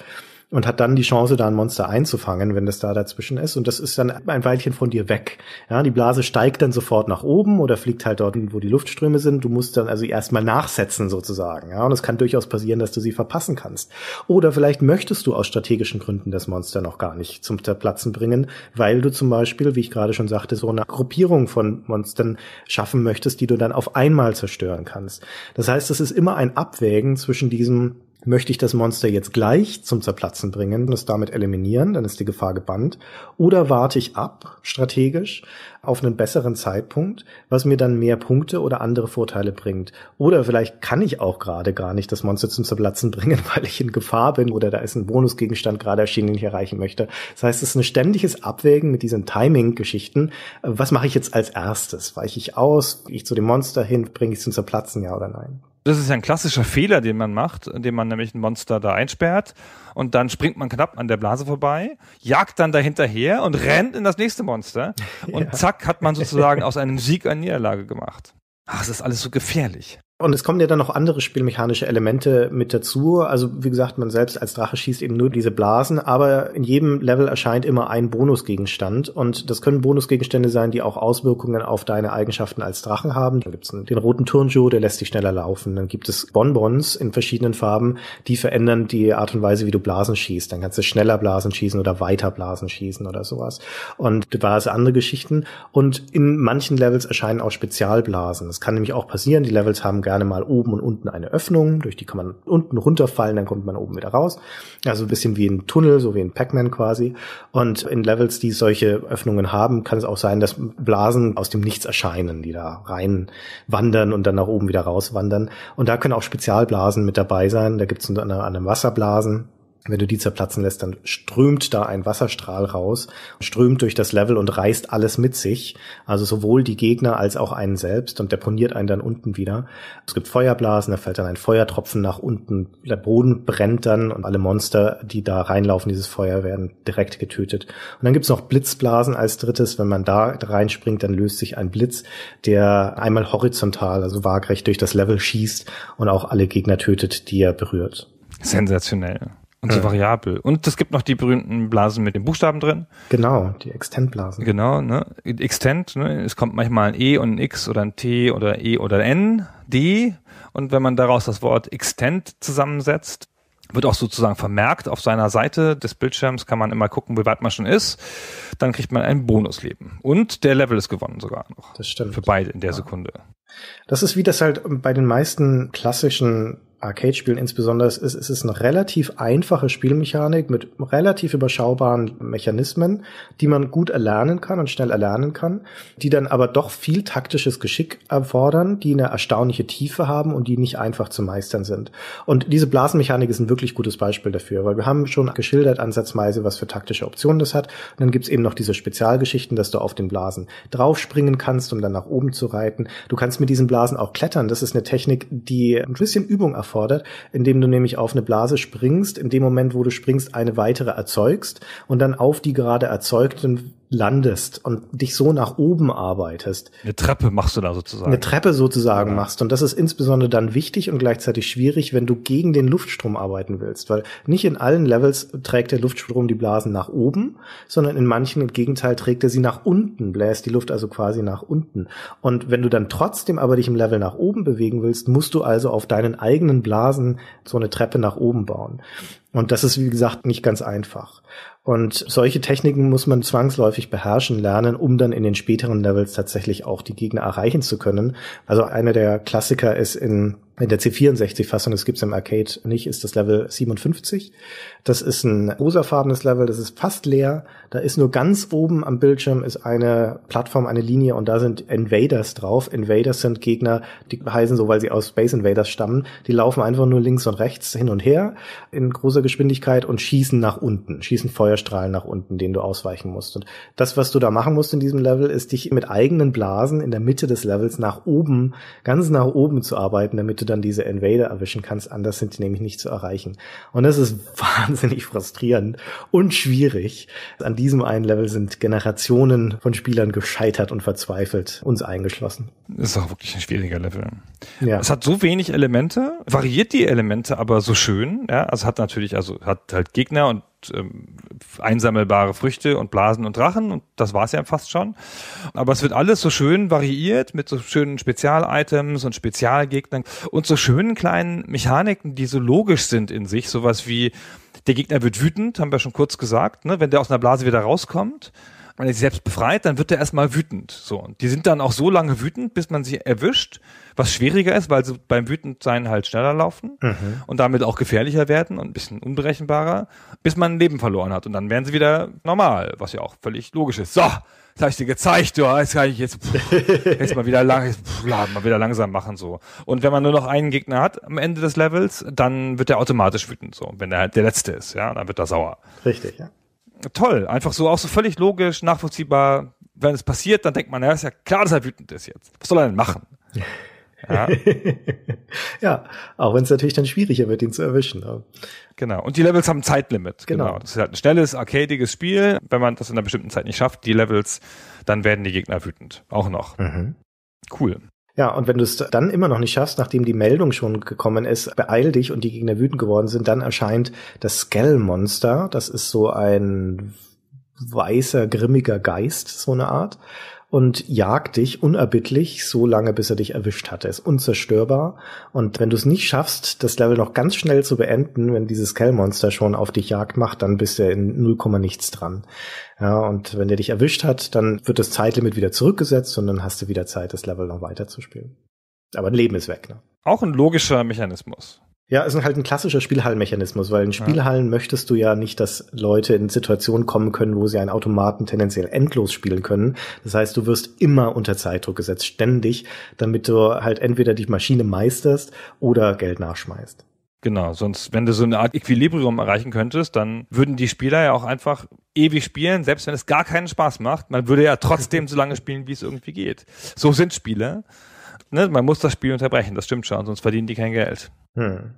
B: und hat dann die Chance, da ein Monster einzufangen, wenn das da dazwischen ist. Und das ist dann ein Weilchen von dir weg. Ja, die Blase steigt dann sofort nach oben oder fliegt halt dort, wo die Luftströme sind. Du musst dann also erstmal nachsetzen sozusagen. Ja, und es kann durchaus passieren, dass du sie verpassen kannst. Oder vielleicht möchtest du aus strategischen Gründen das Monster noch gar nicht zum Zerplatzen bringen, weil du zum Beispiel, wie ich gerade schon sagte, so eine Gruppierung von Monstern schaffen möchtest, die du dann auf einmal zerstören kannst. Das heißt, es ist immer ein Abwägen zwischen diesem Möchte ich das Monster jetzt gleich zum Zerplatzen bringen und es damit eliminieren, dann ist die Gefahr gebannt. Oder warte ich ab, strategisch, auf einen besseren Zeitpunkt, was mir dann mehr Punkte oder andere Vorteile bringt. Oder vielleicht kann ich auch gerade gar nicht das Monster zum Zerplatzen bringen, weil ich in Gefahr bin oder da ist ein Bonusgegenstand gerade erschienen, den ich erreichen möchte. Das heißt, es ist ein ständiges Abwägen mit diesen Timing-Geschichten. Was mache ich jetzt als erstes? Weiche ich aus? Gehe ich zu dem Monster hin? Bringe ich es zum Zerplatzen, ja oder nein?
A: Das ist ja ein klassischer Fehler, den man macht, indem man nämlich ein Monster da einsperrt und dann springt man knapp an der Blase vorbei, jagt dann dahinterher und rennt in das nächste Monster. Und ja. zack, hat man sozusagen aus einem Sieg eine Niederlage gemacht. Ach, es ist alles so gefährlich.
B: Und es kommen ja dann noch andere spielmechanische Elemente mit dazu. Also wie gesagt, man selbst als Drache schießt eben nur diese Blasen, aber in jedem Level erscheint immer ein Bonusgegenstand. Und das können Bonusgegenstände sein, die auch Auswirkungen auf deine Eigenschaften als Drachen haben. Dann gibt's den roten Turnschuh, der lässt dich schneller laufen. Dann gibt es Bonbons in verschiedenen Farben, die verändern die Art und Weise, wie du Blasen schießt. Dann kannst du schneller Blasen schießen oder weiter Blasen schießen oder sowas. Und diverse andere Geschichten. Und in manchen Levels erscheinen auch Spezialblasen. Das kann nämlich auch passieren. Die Levels haben gerne mal oben und unten eine Öffnung, durch die kann man unten runterfallen, dann kommt man oben wieder raus. Also ein bisschen wie ein Tunnel, so wie ein Pac-Man quasi. Und in Levels, die solche Öffnungen haben, kann es auch sein, dass Blasen aus dem Nichts erscheinen, die da rein wandern und dann nach oben wieder rauswandern. Und da können auch Spezialblasen mit dabei sein. Da gibt es eine, eine Wasserblasen, wenn du die zerplatzen lässt, dann strömt da ein Wasserstrahl raus, strömt durch das Level und reißt alles mit sich. Also sowohl die Gegner als auch einen selbst und deponiert einen dann unten wieder. Es gibt Feuerblasen, da fällt dann ein Feuertropfen nach unten, der Boden brennt dann und alle Monster, die da reinlaufen, dieses Feuer werden direkt getötet. Und dann gibt's noch Blitzblasen als drittes. Wenn man da reinspringt, dann löst sich ein Blitz, der einmal horizontal, also waagrecht durch das Level schießt und auch alle Gegner tötet, die er berührt. Sensationell und so mhm.
A: variabel. Und es gibt noch die berühmten Blasen mit den Buchstaben drin. Genau, die Extend-Blasen. Genau, ne? Extend, ne? es kommt manchmal ein E und ein X oder ein T oder E oder ein N, D. Und wenn man daraus das Wort Extend zusammensetzt, wird auch sozusagen vermerkt auf seiner Seite des Bildschirms, kann man immer gucken, wie weit man schon ist. Dann kriegt man ein Bonusleben. Und der Level ist gewonnen sogar noch. Das stimmt. Für beide in der ja. Sekunde.
B: Das ist wie das halt bei den meisten klassischen Arcade-Spielen insbesondere, es ist, es eine relativ einfache Spielmechanik mit relativ überschaubaren Mechanismen, die man gut erlernen kann und schnell erlernen kann, die dann aber doch viel taktisches Geschick erfordern, die eine erstaunliche Tiefe haben und die nicht einfach zu meistern sind. Und diese Blasenmechanik ist ein wirklich gutes Beispiel dafür, weil wir haben schon geschildert ansatzweise, was für taktische Optionen das hat. Und dann gibt's eben noch diese Spezialgeschichten, dass du auf den Blasen draufspringen kannst, um dann nach oben zu reiten. Du kannst mit diesen Blasen auch klettern. Das ist eine Technik, die ein bisschen Übung erfordert erfordert, indem du nämlich auf eine Blase springst, in dem Moment, wo du springst, eine weitere erzeugst und dann auf die gerade erzeugten landest und dich so nach oben arbeitest.
A: Eine Treppe machst du da sozusagen. Eine
B: Treppe sozusagen ja. machst. Und das ist insbesondere dann wichtig und gleichzeitig schwierig, wenn du gegen den Luftstrom arbeiten willst. Weil nicht in allen Levels trägt der Luftstrom die Blasen nach oben, sondern in manchen im Gegenteil trägt er sie nach unten, bläst die Luft also quasi nach unten. Und wenn du dann trotzdem aber dich im Level nach oben bewegen willst, musst du also auf deinen eigenen Blasen so eine Treppe nach oben bauen. Und das ist, wie gesagt, nicht ganz einfach. Und solche Techniken muss man zwangsläufig beherrschen lernen, um dann in den späteren Levels tatsächlich auch die Gegner erreichen zu können. Also einer der Klassiker ist in in der C64-Fassung, das gibt's im Arcade nicht, ist das Level 57. Das ist ein rosafarbenes Level, das ist fast leer. Da ist nur ganz oben am Bildschirm ist eine Plattform, eine Linie und da sind Invaders drauf. Invaders sind Gegner, die heißen so, weil sie aus Space Invaders stammen. Die laufen einfach nur links und rechts hin und her in großer Geschwindigkeit und schießen nach unten, schießen Feuerstrahlen nach unten, denen du ausweichen musst. Und das, was du da machen musst in diesem Level, ist dich mit eigenen Blasen in der Mitte des Levels nach oben, ganz nach oben zu arbeiten, damit dann diese Invader erwischen kannst. Anders sind die nämlich nicht zu erreichen. Und das ist wahnsinnig frustrierend und schwierig. An diesem einen Level sind Generationen von Spielern gescheitert und verzweifelt,
A: uns eingeschlossen. Das ist auch wirklich ein schwieriger Level. Ja. Es hat so wenig Elemente, variiert die Elemente aber so schön. Ja, also hat natürlich, also hat halt Gegner und ähm, einsammelbare Früchte und Blasen und Drachen und das war es ja fast schon. Aber es wird alles so schön variiert mit so schönen Spezialitems und Spezialgegnern und so schönen kleinen Mechaniken, die so logisch sind in sich. Sowas wie der Gegner wird wütend, haben wir schon kurz gesagt, ne? wenn der aus einer Blase wieder rauskommt wenn er sich selbst befreit, dann wird er erstmal wütend. So. Und die sind dann auch so lange wütend, bis man sie erwischt, was schwieriger ist, weil sie beim Wütendsein halt schneller laufen mhm. und damit auch gefährlicher werden und ein bisschen unberechenbarer, bis man ein Leben verloren hat. Und dann werden sie wieder normal, was ja auch völlig logisch ist. So, das habe ich dir gezeigt, du, jetzt kann ich jetzt, pff, jetzt mal wieder lang, jetzt, pff, mal wieder langsam machen so. Und wenn man nur noch einen Gegner hat am Ende des Levels, dann wird er automatisch wütend so, wenn er halt der letzte ist, ja, dann wird er sauer. Richtig, ja toll. Einfach so, auch so völlig logisch, nachvollziehbar. Wenn es passiert, dann denkt man, ja, ist ja klar, dass er wütend ist jetzt. Was soll er denn machen? Ja, ja auch wenn es natürlich dann schwieriger wird, ihn zu erwischen. Aber. Ne? Genau. Und die Levels haben ein Zeitlimit. Genau. genau. Das ist halt ein schnelles, arcadiges Spiel. Wenn man das in einer bestimmten Zeit nicht schafft, die Levels, dann werden die Gegner wütend. Auch noch. Mhm.
B: Cool. Ja, und wenn du es dann immer noch nicht schaffst, nachdem die Meldung schon gekommen ist, beeil dich und die Gegner wütend geworden sind, dann erscheint das Skell-Monster. Das ist so ein weißer, grimmiger Geist, so eine Art und jagt dich unerbittlich so lange, bis er dich erwischt hat. Er ist unzerstörbar und wenn du es nicht schaffst, das Level noch ganz schnell zu beenden, wenn dieses Kellmonster schon auf dich Jagd macht, dann bist du in 0, nichts dran. Ja, und wenn der dich erwischt hat, dann wird das Zeitlimit wieder zurückgesetzt und dann hast du wieder Zeit, das Level noch weiterzuspielen. Aber ein Leben ist weg, ne?
A: Auch ein logischer Mechanismus.
B: Ja, es ist halt ein klassischer Spielhallenmechanismus, weil in Spielhallen ja. möchtest du ja nicht, dass Leute in Situationen kommen können, wo sie einen Automaten tendenziell endlos spielen können. Das heißt, du wirst immer unter Zeitdruck gesetzt, ständig, damit du halt entweder die Maschine meisterst oder Geld nachschmeißt.
A: Genau, sonst, wenn du so eine Art Equilibrium erreichen könntest, dann würden die Spieler ja auch einfach ewig spielen, selbst wenn es gar keinen Spaß macht. Man würde ja trotzdem so lange spielen, wie es irgendwie geht. So sind Spiele ne, man muss das Spiel unterbrechen, das stimmt schon, sonst verdienen die kein Geld. Hm.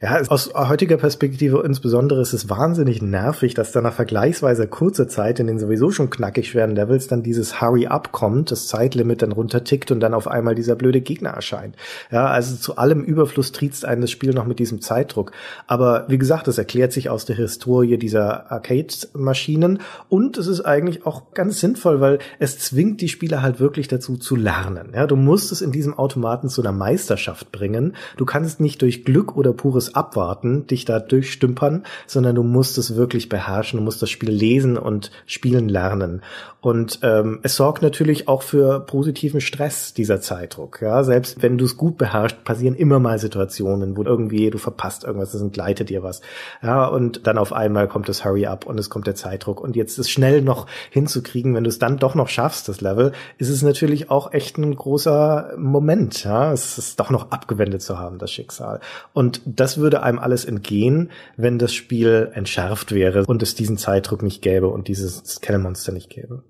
B: Ja, aus heutiger Perspektive insbesondere ist es wahnsinnig nervig, dass dann nach vergleichsweise kurzer Zeit in den sowieso schon knackig schweren Levels dann dieses Hurry Up kommt, das Zeitlimit dann runtertickt und dann auf einmal dieser blöde Gegner erscheint. Ja, also zu allem Überfluss triezt einen das Spiel noch mit diesem Zeitdruck. Aber wie gesagt, das erklärt sich aus der Historie dieser Arcade-Maschinen und es ist eigentlich auch ganz sinnvoll, weil es zwingt die Spieler halt wirklich dazu zu lernen. Ja, du musst es in diesem Automaten zu einer Meisterschaft bringen. Du kannst nicht durch Glück oder pures Abwarten, dich da durchstümpern, sondern du musst es wirklich beherrschen, du musst das Spiel lesen und spielen lernen. Und ähm, es sorgt natürlich auch für positiven Stress, dieser Zeitdruck. Ja, selbst wenn du es gut beherrschst, passieren immer mal Situationen, wo irgendwie du verpasst irgendwas, es entgleitet dir was. Ja, und dann auf einmal kommt das Hurry Up und es kommt der Zeitdruck. Und jetzt ist schnell noch hinzukriegen, wenn du es dann doch noch schaffst, das Level, ist es natürlich auch echt ein großer Moment. Ja, es ist doch noch abgewendet zu haben, das Schicksal. Und das würde einem alles entgehen, wenn das Spiel entschärft wäre und es diesen Zeitdruck nicht gäbe und dieses Kennenmonster nicht gäbe.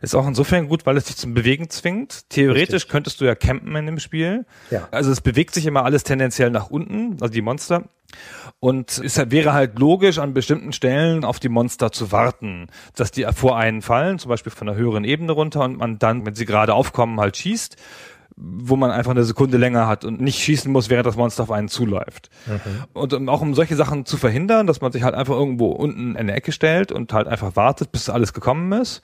A: Ist auch insofern gut, weil es dich zum Bewegen zwingt. Theoretisch Richtig. könntest du ja campen in dem Spiel. Ja. Also es bewegt sich immer alles tendenziell nach unten, also die Monster. Und es wäre halt logisch, an bestimmten Stellen auf die Monster zu warten, dass die vor einen fallen, zum Beispiel von einer höheren Ebene runter und man dann, wenn sie gerade aufkommen, halt schießt wo man einfach eine Sekunde länger hat und nicht schießen muss, während das Monster auf einen zuläuft. Mhm. Und ähm, auch um solche Sachen zu verhindern, dass man sich halt einfach irgendwo unten in eine Ecke stellt und halt einfach wartet, bis alles gekommen ist.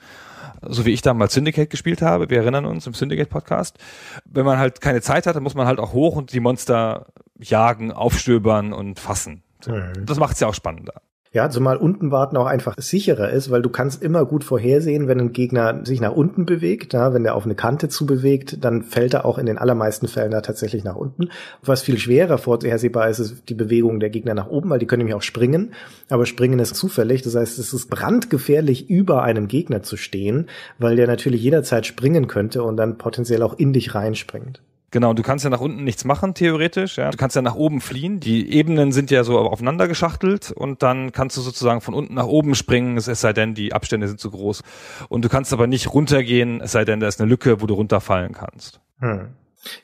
A: So wie ich damals Syndicate gespielt habe, wir erinnern uns im Syndicate-Podcast. Wenn man halt keine Zeit hat, dann muss man halt auch hoch und die Monster jagen, aufstöbern und fassen. So. Mhm. Das macht es ja auch spannender.
B: Ja, zumal unten warten auch einfach sicherer ist, weil du kannst immer gut vorhersehen, wenn ein Gegner sich nach unten bewegt, ja, wenn der auf eine Kante zu bewegt, dann fällt er auch in den allermeisten Fällen da tatsächlich nach unten. Was viel schwerer vorhersehbar ist, ist die Bewegung der Gegner nach oben, weil die können nämlich auch springen, aber springen ist zufällig. Das heißt, es ist brandgefährlich, über einem Gegner zu stehen, weil der natürlich jederzeit springen könnte und dann potenziell
A: auch in dich reinspringt. Genau, du kannst ja nach unten nichts machen, theoretisch. Ja. Du kannst ja nach oben fliehen. Die Ebenen sind ja so aufeinander geschachtelt und dann kannst du sozusagen von unten nach oben springen, es sei denn, die Abstände sind zu groß. Und du kannst aber nicht runtergehen, es sei denn, da ist eine Lücke, wo du runterfallen kannst. Hm.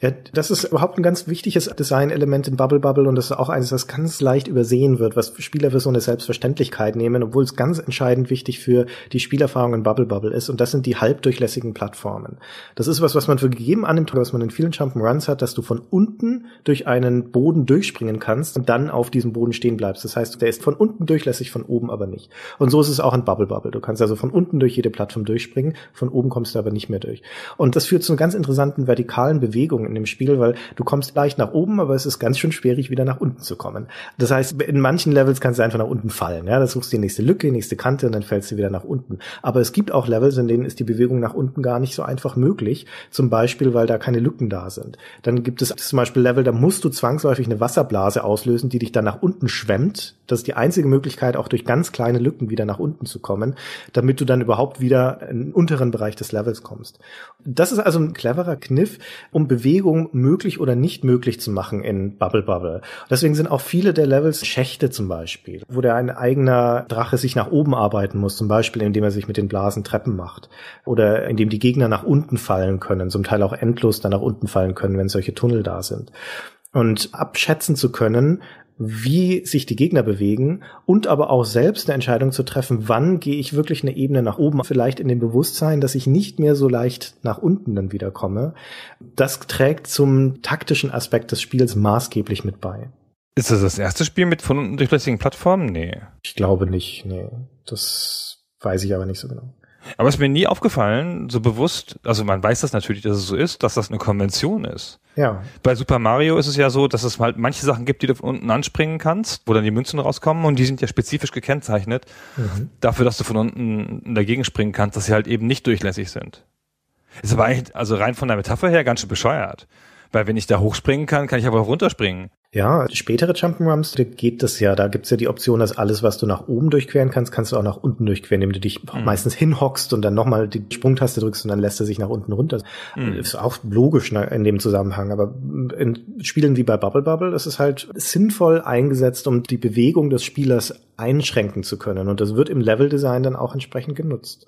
B: Ja, das ist überhaupt ein ganz wichtiges Designelement in Bubble Bubble und das ist auch eines, das ganz leicht übersehen wird, was Spieler für so eine Selbstverständlichkeit nehmen, obwohl es ganz entscheidend wichtig für die Spielerfahrung in Bubble Bubble ist und das sind die halbdurchlässigen Plattformen. Das ist was, was man für gegeben annimmt, was man in vielen Jump'n'Runs hat, dass du von unten durch einen Boden durchspringen kannst und dann auf diesem Boden stehen bleibst. Das heißt, der ist von unten durchlässig, von oben aber nicht. Und so ist es auch in Bubble Bubble. Du kannst also von unten durch jede Plattform durchspringen, von oben kommst du aber nicht mehr durch. Und das führt zu einer ganz interessanten vertikalen Bewegung Bewegung in dem Spiel, weil du kommst leicht nach oben, aber es ist ganz schön schwierig, wieder nach unten zu kommen. Das heißt, in manchen Levels kannst du einfach nach unten fallen. Ja, da suchst du die nächste Lücke, die nächste Kante und dann fällst du wieder nach unten. Aber es gibt auch Levels, in denen ist die Bewegung nach unten gar nicht so einfach möglich. Zum Beispiel, weil da keine Lücken da sind. Dann gibt es zum Beispiel Level, da musst du zwangsläufig eine Wasserblase auslösen, die dich dann nach unten schwemmt. Das ist die einzige Möglichkeit, auch durch ganz kleine Lücken wieder nach unten zu kommen, damit du dann überhaupt wieder in den unteren Bereich des Levels kommst. Das ist also ein cleverer Kniff, um Bewegung möglich oder nicht möglich zu machen in Bubble Bubble. Deswegen sind auch viele der Levels Schächte zum Beispiel, wo der ein eigener Drache sich nach oben arbeiten muss, zum Beispiel indem er sich mit den Blasen Treppen macht oder indem die Gegner nach unten fallen können, zum Teil auch endlos dann nach unten fallen können, wenn solche Tunnel da sind und abschätzen zu können, wie sich die Gegner bewegen und aber auch selbst eine Entscheidung zu treffen, wann gehe ich wirklich eine Ebene nach oben, vielleicht in dem Bewusstsein, dass ich nicht mehr so leicht nach unten dann wieder komme. Das trägt zum taktischen Aspekt des Spiels maßgeblich mit bei. Ist
A: das das erste Spiel mit von unten durchlässigen Plattformen? Nee. Ich glaube
B: nicht, nee. Das
A: weiß ich aber nicht so genau. Aber es ist mir nie aufgefallen, so bewusst, also man weiß das natürlich, dass es so ist, dass das eine Konvention ist. Ja. Bei Super Mario ist es ja so, dass es halt manche Sachen gibt, die du von unten anspringen kannst, wo dann die Münzen rauskommen und die sind ja spezifisch gekennzeichnet mhm. dafür, dass du von unten dagegen springen kannst, dass sie halt eben nicht durchlässig sind. Ist aber eigentlich, also rein von der Metapher her, ganz schön bescheuert. Weil wenn ich da hochspringen kann, kann ich aber auch runterspringen.
B: Ja, spätere Jump'n'Runs geht das ja. Da gibt's ja die Option, dass alles, was du nach oben durchqueren kannst, kannst du auch nach unten durchqueren, indem du dich mhm. meistens hinhockst und dann nochmal die Sprungtaste drückst und dann lässt er sich nach unten runter. Mhm. Ist auch logisch ne, in dem Zusammenhang. Aber in Spielen wie bei Bubble Bubble das ist halt sinnvoll eingesetzt, um die Bewegung des Spielers einschränken zu können. Und das wird im Level-Design dann auch entsprechend genutzt.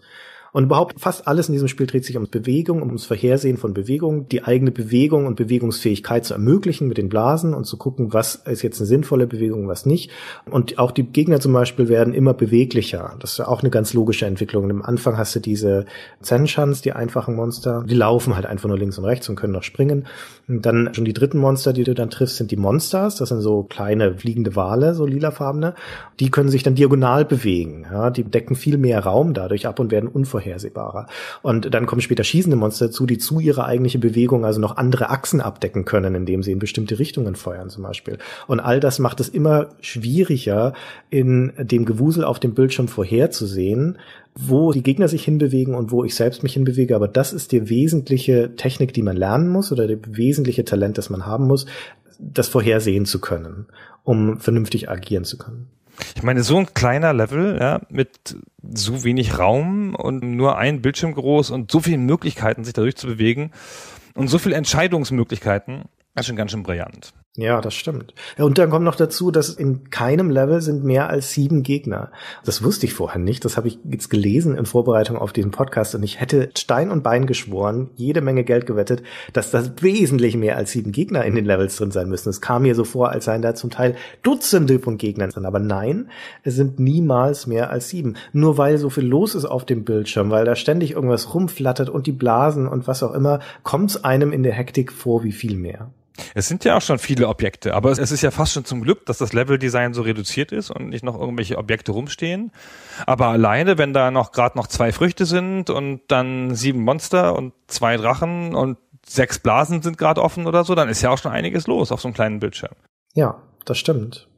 B: Und überhaupt fast alles in diesem Spiel dreht sich ums Bewegung, ums Vorhersehen von Bewegung, die eigene Bewegung und Bewegungsfähigkeit zu ermöglichen mit den Blasen und zu gucken, was ist jetzt eine sinnvolle Bewegung, was nicht. Und auch die Gegner zum Beispiel werden immer beweglicher. Das ist ja auch eine ganz logische Entwicklung. Am Anfang hast du diese Zenshans, die einfachen Monster, die laufen halt einfach nur links und rechts und können noch springen. Und dann schon die dritten Monster, die du dann triffst, sind die Monsters. Das sind so kleine fliegende Wale, so lilafarbene. Die können sich dann diagonal bewegen. Ja, die decken viel mehr Raum dadurch ab und werden unvorhersehbarer. Und dann kommen später schießende Monster dazu, die zu ihrer eigentlichen Bewegung also noch andere Achsen abdecken können, indem sie in bestimmte Richtungen feuern zum Beispiel. Und all das macht es immer schwieriger, in dem Gewusel auf dem Bildschirm vorherzusehen, wo die Gegner sich hinbewegen und wo ich selbst mich hinbewege. Aber das ist die wesentliche Technik, die man lernen muss oder das wesentliche Talent, das man haben muss, das vorhersehen zu können, um vernünftig agieren zu können.
A: Ich meine, so ein kleiner Level, ja, mit so wenig Raum und nur ein Bildschirm groß und so vielen Möglichkeiten, sich dadurch zu bewegen und so viele Entscheidungsmöglichkeiten, das ist schon ganz schön brillant. Ja, das stimmt.
B: Und dann kommt noch dazu, dass in keinem Level sind mehr als sieben Gegner. Das wusste ich vorher nicht. Das habe ich jetzt gelesen in Vorbereitung auf diesen Podcast und ich hätte Stein und Bein geschworen, jede Menge Geld gewettet, dass das wesentlich mehr als sieben Gegner in den Levels drin sein müssen. Es kam mir so vor, als seien da zum Teil Dutzende von Gegnern drin. Aber nein, es sind niemals mehr als sieben. Nur weil so viel los ist auf dem Bildschirm, weil da ständig irgendwas rumflattert und die Blasen und was auch immer, kommt es
A: einem in der Hektik vor wie viel mehr. Es sind ja auch schon viele Objekte, aber es, ist ja fast schon zum Glück, dass das Leveldesign so reduziert ist und nicht noch irgendwelche Objekte rumstehen. Aber alleine, wenn da noch gerade noch zwei Früchte sind und dann sieben Monster und zwei Drachen und sechs Blasen sind gerade offen oder so, dann ist ja auch schon einiges los auf so einem kleinen Bildschirm.
B: Ja, das stimmt.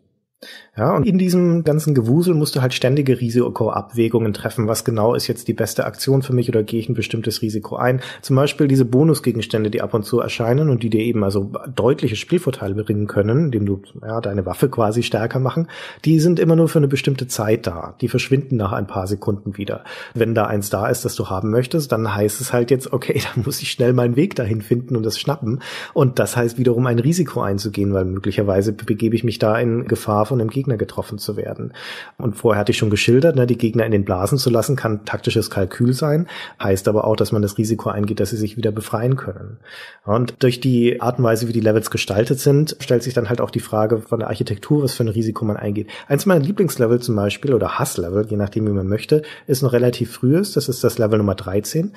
B: Ja, und in diesem ganzen Gewusel musst du halt ständige Risikoabwägungen treffen. Was genau ist jetzt die beste Aktion für mich oder gehe ich ein bestimmtes Risiko ein? Zum Beispiel diese Bonusgegenstände, die ab und zu erscheinen und die dir eben also deutliche Spielvorteile bringen können, indem du ja, deine Waffe quasi stärker machen, die sind immer nur für eine bestimmte Zeit da. Die verschwinden nach ein paar Sekunden wieder. Wenn da eins da ist, das du haben möchtest, dann heißt es halt jetzt, okay, da muss ich schnell meinen Weg dahin finden und das schnappen. Und das heißt wiederum ein Risiko einzugehen, weil möglicherweise begebe ich mich da in Gefahr von einem Gegner getroffen zu werden. Und vorher hatte ich schon geschildert, ne, die Gegner in den Blasen zu lassen, kann taktisches Kalkül sein, heißt aber auch, dass man das Risiko eingeht, dass sie sich wieder befreien können. Und durch die Art und Weise, wie die Levels gestaltet sind, stellt sich dann halt auch die Frage von der Architektur, was für ein Risiko man eingeht. Eins meiner Lieblingslevel zum Beispiel oder Hasslevel, je nachdem wie man möchte, ist noch relativ frühes, das ist das Level Nummer 13.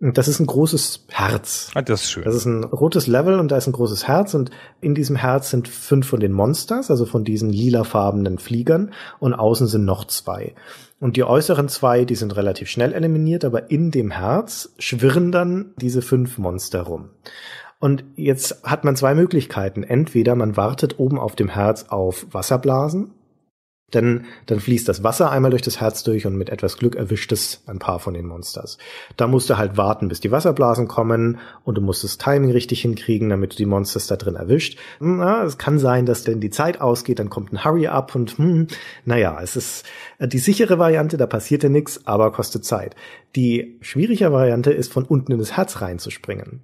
B: Und das ist ein großes Herz. Ah, das ist schön. Das ist ein rotes Level und da ist ein großes Herz und in diesem Herz sind fünf von den Monsters, also von diesen lilafarbenen Fliegern und außen sind noch zwei. Und die äußeren zwei, die sind relativ schnell eliminiert, aber in dem Herz schwirren dann diese fünf Monster rum. Und jetzt hat man zwei Möglichkeiten. Entweder man wartet oben auf dem Herz auf Wasserblasen, denn dann fließt das Wasser einmal durch das Herz durch und mit etwas Glück erwischt es ein paar von den Monsters. Da musst du halt warten, bis die Wasserblasen kommen und du musst das Timing richtig hinkriegen, damit du die Monsters da drin erwischt. Hm, na, es kann sein, dass denn die Zeit ausgeht, dann kommt ein Hurry-Up und hm, naja, es ist äh, die sichere Variante, da passiert ja nichts, aber kostet Zeit. Die schwierige Variante ist, von unten in das Herz reinzuspringen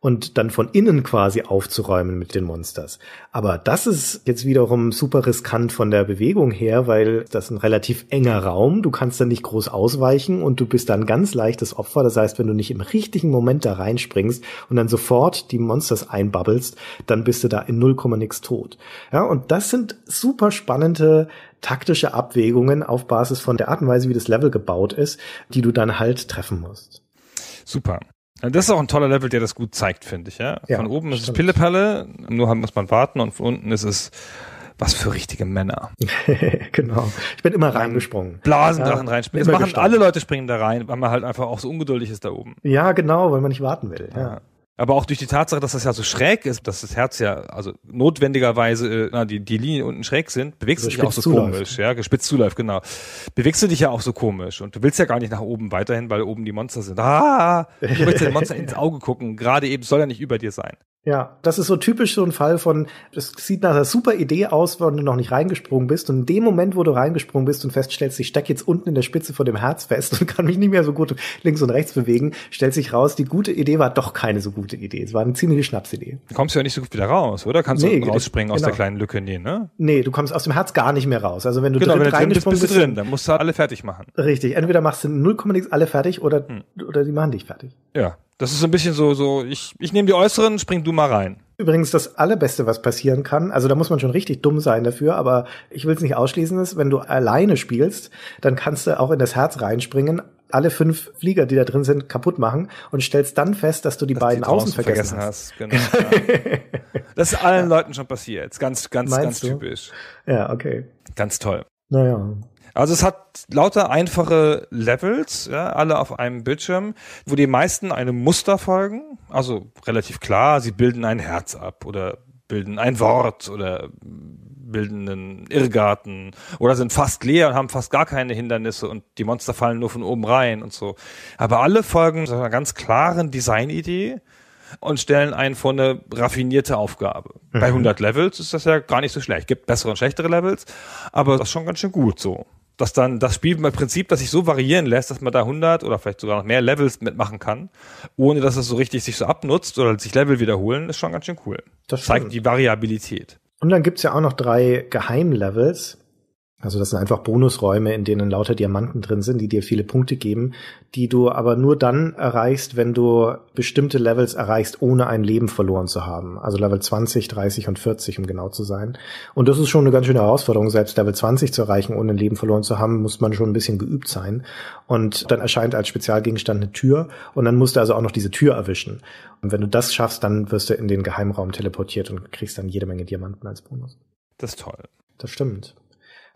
B: und dann von innen quasi aufzuräumen mit den Monsters. Aber das ist jetzt wiederum super riskant von der Bewegung her, weil das ist ein relativ enger Raum, du kannst dann nicht groß ausweichen und du bist dann ganz leichtes Opfer. Das heißt, wenn du nicht im richtigen Moment da reinspringst und dann sofort die Monsters einbabbelst, dann bist du da in 0, nix tot. Ja, und das sind super spannende taktische Abwägungen auf Basis von der Art und Weise, wie das Level gebaut
A: ist, die du dann halt treffen musst. Super. Das ist auch ein toller Level, der das gut zeigt, finde ich. Ja? ja? Von oben ist stimmt. es Pillepalle, nur halt muss man warten und von unten ist es was für richtige Männer. genau.
B: Ich bin immer reingesprungen.
A: Blasendrachen ja, reinspringen. Das machen gestanden. alle Leute springen da rein, weil man halt einfach auch so ungeduldig ist da oben.
B: Ja, genau, weil man nicht warten will. ja. ja.
A: Aber auch durch die Tatsache, dass das ja so schräg ist, dass das Herz ja also notwendigerweise äh, na, die, die Linien unten schräg sind, bewegst also du dich auch so zuläuft. komisch, ja, gespitzt zuläuft, genau. Bewegst du dich ja auch so komisch und du willst ja gar nicht nach oben weiterhin, weil oben die Monster sind. Ah, du willst ja den Monster ins Auge gucken, gerade eben soll er nicht über dir sein.
B: Ja, das ist so typisch so ein Fall von, es sieht nach einer super Idee aus, wenn du noch nicht reingesprungen bist. Und in dem Moment, wo du reingesprungen bist und feststellst, ich stecke jetzt unten in der Spitze vor dem Herz fest und kann mich nicht mehr so gut links und rechts bewegen, stellt sich raus, die gute Idee war doch keine so gute Idee. Es war eine ziemliche Schnapsidee.
A: Du kommst ja nicht so gut wieder raus, oder? Kannst nee, du genau. rausspringen genau. aus der genau. kleinen Lücke? Nee, ne?
B: Nee, du kommst aus dem Herz gar nicht mehr raus. Also wenn du genau, wenn du reingesprungen bist, bist drin, dann
A: musst du alle fertig machen.
B: Richtig. Entweder machst du null Komma alle fertig oder, hm. oder die machen dich fertig. Ja. Das ist ein bisschen so, so ich,
A: ich nehme die äußeren, spring
B: du mal rein. Übrigens das Allerbeste, was passieren kann, also da muss man schon richtig dumm sein dafür, aber ich will es nicht ausschließen, ist, wenn du alleine spielst, dann kannst du auch in das Herz reinspringen, alle fünf Flieger, die da drin sind, kaputt machen und stellst dann fest, dass du die dass beiden die außen, vergessen, hast. hast.
A: Genau, ja. Das ist allen ja. Leuten schon passiert. Ganz, ganz, Meinst ganz typisch. Ja, okay. Ganz toll. Naja. Also es hat lauter einfache Levels, ja, alle auf einem Bildschirm, wo die meisten einem Muster folgen. Also relativ klar, sie bilden ein Herz ab oder bilden ein Wort oder bilden einen Irrgarten oder sind fast leer und haben fast gar keine Hindernisse und die Monster fallen nur von oben rein und so. Aber alle folgen so einer ganz klaren Designidee und stellen einen vor eine raffinierte Aufgabe. Bei 100 mhm. Levels ist das ja gar nicht so schlecht. Gibt bessere und schlechtere Levels, aber das ist schon ganz schön gut so dass dann das Spiel im Prinzip, dass sich so variieren lässt, dass man da 100 oder vielleicht sogar noch mehr Levels mitmachen kann, ohne dass es so richtig sich so abnutzt oder sich Level wiederholen, ist schon ganz schön cool. Das Zeigt die Variabilität.
B: Und dann gibt's ja auch noch drei Geheimlevels, also das sind einfach Bonusräume, in denen lauter Diamanten drin sind, die dir viele Punkte geben, die du aber nur dann erreichst, wenn du bestimmte Levels erreichst, ohne ein Leben verloren zu haben. Also Level 20, 30 und 40, um genau zu sein. Und das ist schon eine ganz schöne Herausforderung, selbst Level 20 zu erreichen, ohne ein Leben verloren zu haben, muss man schon ein bisschen geübt sein. Und dann erscheint als Spezialgegenstand eine Tür und dann musst du also auch noch diese Tür erwischen. Und wenn du das schaffst, dann wirst du in den Geheimraum teleportiert und kriegst dann jede Menge Diamanten als Bonus. Das ist toll. Das stimmt.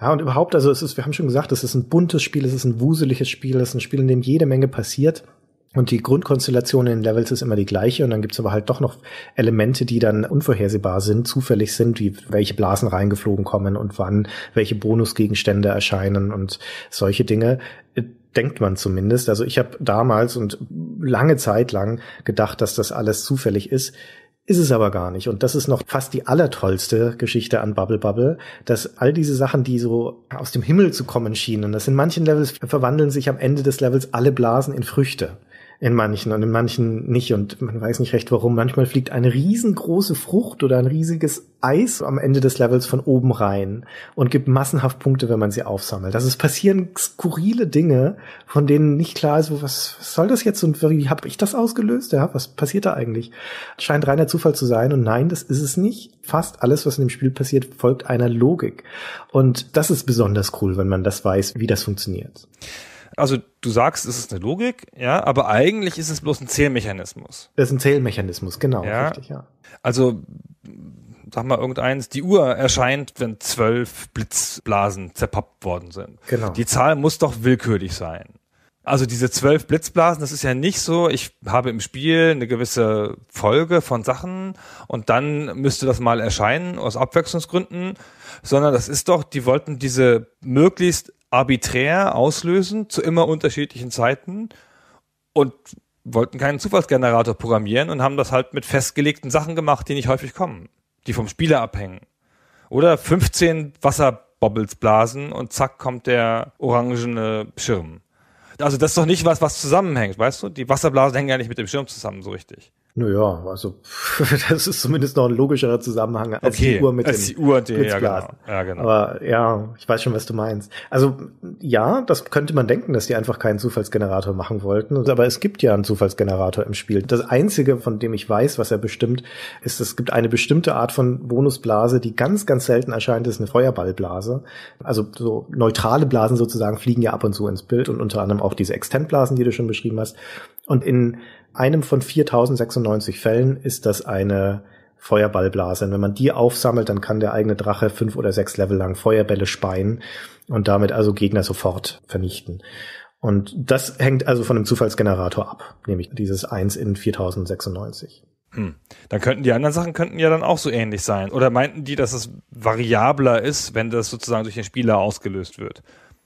B: Ja, und überhaupt, also es ist, wir haben schon gesagt, es ist ein buntes Spiel, es ist ein wuseliges Spiel, es ist ein Spiel, in dem jede Menge passiert. Und die Grundkonstellation in Levels ist immer die gleiche und dann gibt's aber halt doch noch Elemente, die dann unvorhersehbar sind, zufällig sind, wie welche Blasen reingeflogen kommen und wann, welche Bonusgegenstände erscheinen und solche Dinge denkt man zumindest. Also ich habe damals und lange Zeit lang gedacht, dass das alles zufällig ist. Ist es aber gar nicht. Und das ist noch fast die allertollste Geschichte an Bubble Bubble, dass all diese Sachen, die so aus dem Himmel zu kommen schienen, das in manchen Levels verwandeln sich am Ende des Levels alle Blasen in Früchte in manchen und in manchen nicht und man weiß nicht recht warum. Manchmal fliegt eine riesengroße Frucht oder ein riesiges Eis am Ende des Levels von oben rein und gibt massenhaft Punkte, wenn man sie aufsammelt. Also es passieren skurrile Dinge, von denen nicht klar ist, was, soll das jetzt und wie habe ich das ausgelöst? Ja, was passiert da eigentlich? Scheint reiner Zufall zu sein und nein, das ist es nicht. Fast alles, was in dem Spiel passiert, folgt einer Logik. Und das ist besonders cool, wenn man das weiß, wie das funktioniert.
A: Also du sagst, es ist eine Logik, ja, aber eigentlich ist es bloß ein Zählmechanismus. Das ist ein Zählmechanismus, genau, ja. richtig, ja. Also sag mal irgendeins, die Uhr erscheint, wenn zwölf Blitzblasen zerpappt worden sind. Genau. Die Zahl muss doch willkürlich sein. Also diese zwölf Blitzblasen, das ist ja nicht so, ich habe im Spiel eine gewisse Folge von Sachen und dann müsste das mal erscheinen aus Abwechslungsgründen, sondern das ist doch, die wollten diese möglichst arbiträr auslösen zu immer unterschiedlichen Zeiten und wollten keinen Zufallsgenerator programmieren und haben das halt mit festgelegten Sachen gemacht, die nicht häufig kommen, die vom Spieler abhängen. Oder 15 Wasserbobbles blasen und zack kommt der orangene Schirm. Also das ist doch nicht was, was zusammenhängt, weißt du? Die Wasserblasen hängen ja nicht mit dem Schirm zusammen so richtig. Naja,
B: also das ist zumindest noch ein logischerer Zusammenhang als okay, die Uhr mit als dem die Uhr die, Blitzblasen. Ja genau, ja, genau. Aber ja, ich weiß schon, was du meinst. Also ja, das könnte man denken, dass die einfach keinen Zufallsgenerator machen wollten. Aber es gibt ja einen Zufallsgenerator im Spiel. Das Einzige, von dem ich weiß, was er bestimmt, ist, es gibt eine bestimmte Art von Bonusblase, die ganz, ganz selten erscheint, ist eine Feuerballblase. Also so neutrale Blasen sozusagen fliegen ja ab und zu ins Bild und unter anderem auch diese Extentblasen, die du schon beschrieben hast. Und in einem von 4096 Fällen ist das eine Feuerballblase. Und wenn man die aufsammelt, dann kann der eigene Drache fünf oder sechs Level lang Feuerbälle speien und damit also Gegner sofort vernichten. Und das hängt also von dem Zufallsgenerator ab, nämlich dieses 1 in 4096.
A: Hm. Dann könnten die anderen Sachen könnten ja dann auch so ähnlich sein. Oder meinten die, dass es variabler ist, wenn das sozusagen durch den Spieler ausgelöst wird?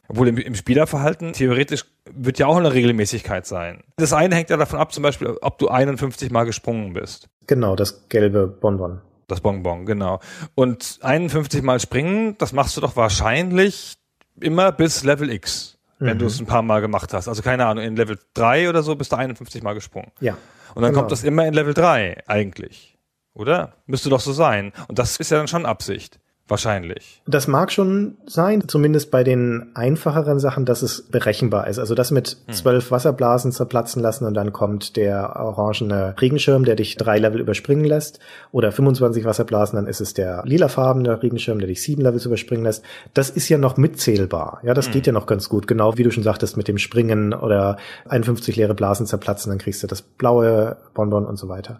A: Obwohl im, im Spielerverhalten theoretisch wird ja auch eine Regelmäßigkeit sein. Das eine hängt ja davon ab, zum Beispiel, ob du 51 Mal gesprungen bist. Genau, das gelbe Bonbon. Das Bonbon, genau. Und 51 Mal springen, das machst du doch wahrscheinlich immer bis Level X, wenn mhm. du es ein paar Mal gemacht hast. Also keine Ahnung, in Level 3 oder so bist du 51 Mal gesprungen. Ja. Und dann genau. kommt das immer in Level 3 eigentlich. Oder? Müsste doch so sein. Und das ist ja dann schon Absicht. Wahrscheinlich.
B: Das mag schon sein, zumindest bei den einfacheren Sachen, dass es berechenbar ist. Also das mit hm. zwölf hm. Wasserblasen zerplatzen lassen und dann kommt der orangene Regenschirm, der dich drei Level überspringen lässt. Oder 25 Wasserblasen, dann ist es der lilafarbene Regenschirm, der dich sieben Levels überspringen lässt. Das ist ja noch mitzählbar. Ja, das hm. geht ja noch ganz gut. Genau wie du schon sagtest mit dem Springen oder 51 leere Blasen zerplatzen, dann kriegst du das blaue Bonbon und so weiter.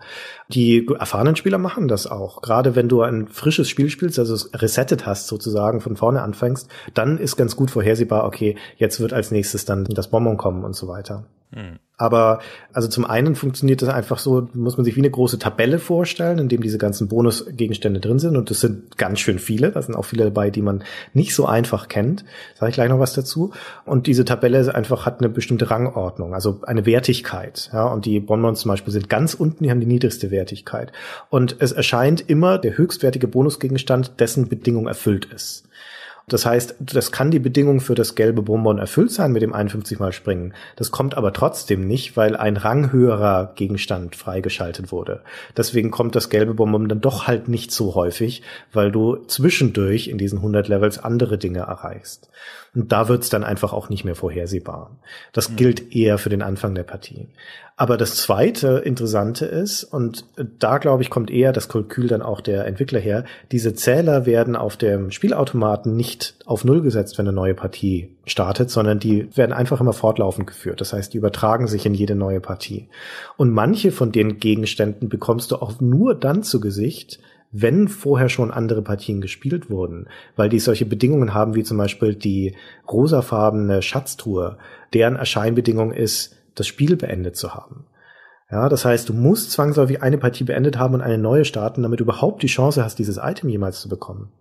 B: Die erfahrenen Spieler machen das auch. Gerade wenn du ein frisches Spiel spielst, also resettet hast, sozusagen von vorne anfängst, dann ist ganz gut vorhersehbar, okay, jetzt wird als nächstes dann das Bonbon kommen und so weiter. Mhm. Aber also zum einen funktioniert das einfach so, muss man sich wie eine große Tabelle vorstellen, in dem diese ganzen Bonusgegenstände drin sind. Und das sind ganz schön viele. Da sind auch viele dabei, die man nicht so einfach kennt. Sage ich gleich noch was dazu. Und diese Tabelle ist einfach hat eine bestimmte Rangordnung, also eine Wertigkeit. Ja, und die Bonbons zum Beispiel sind ganz unten, die haben die niedrigste Wertigkeit. Und es erscheint immer der höchstwertige Bonusgegenstand, dessen Bedingung erfüllt ist. Das heißt, das kann die Bedingung für das gelbe Bonbon erfüllt sein mit dem 51 mal springen. Das kommt aber trotzdem nicht, weil ein ranghöherer Gegenstand freigeschaltet wurde. Deswegen kommt das gelbe Bonbon dann doch halt nicht so häufig, weil du zwischendurch in diesen 100 Levels andere Dinge erreichst. Und da wird's dann einfach auch nicht mehr vorhersehbar. Das mhm. gilt eher für den Anfang der Partie. Aber das zweite Interessante ist, und da glaube ich, kommt eher das Kalkül dann auch der Entwickler her, diese Zähler werden auf dem Spielautomaten nicht auf Null gesetzt, wenn eine neue Partie startet, sondern die werden einfach immer fortlaufend geführt. Das heißt, die übertragen sich in jede neue Partie. Und manche von den Gegenständen bekommst du auch nur dann zu Gesicht, wenn vorher schon andere Partien gespielt wurden, weil die solche Bedingungen haben, wie zum Beispiel die rosafarbene Schatztour, deren Erscheinbedingung ist, das Spiel beendet zu haben. Ja, das heißt, du musst zwangsläufig eine Partie beendet haben und eine neue starten, damit du überhaupt die Chance hast, dieses Item jemals zu bekommen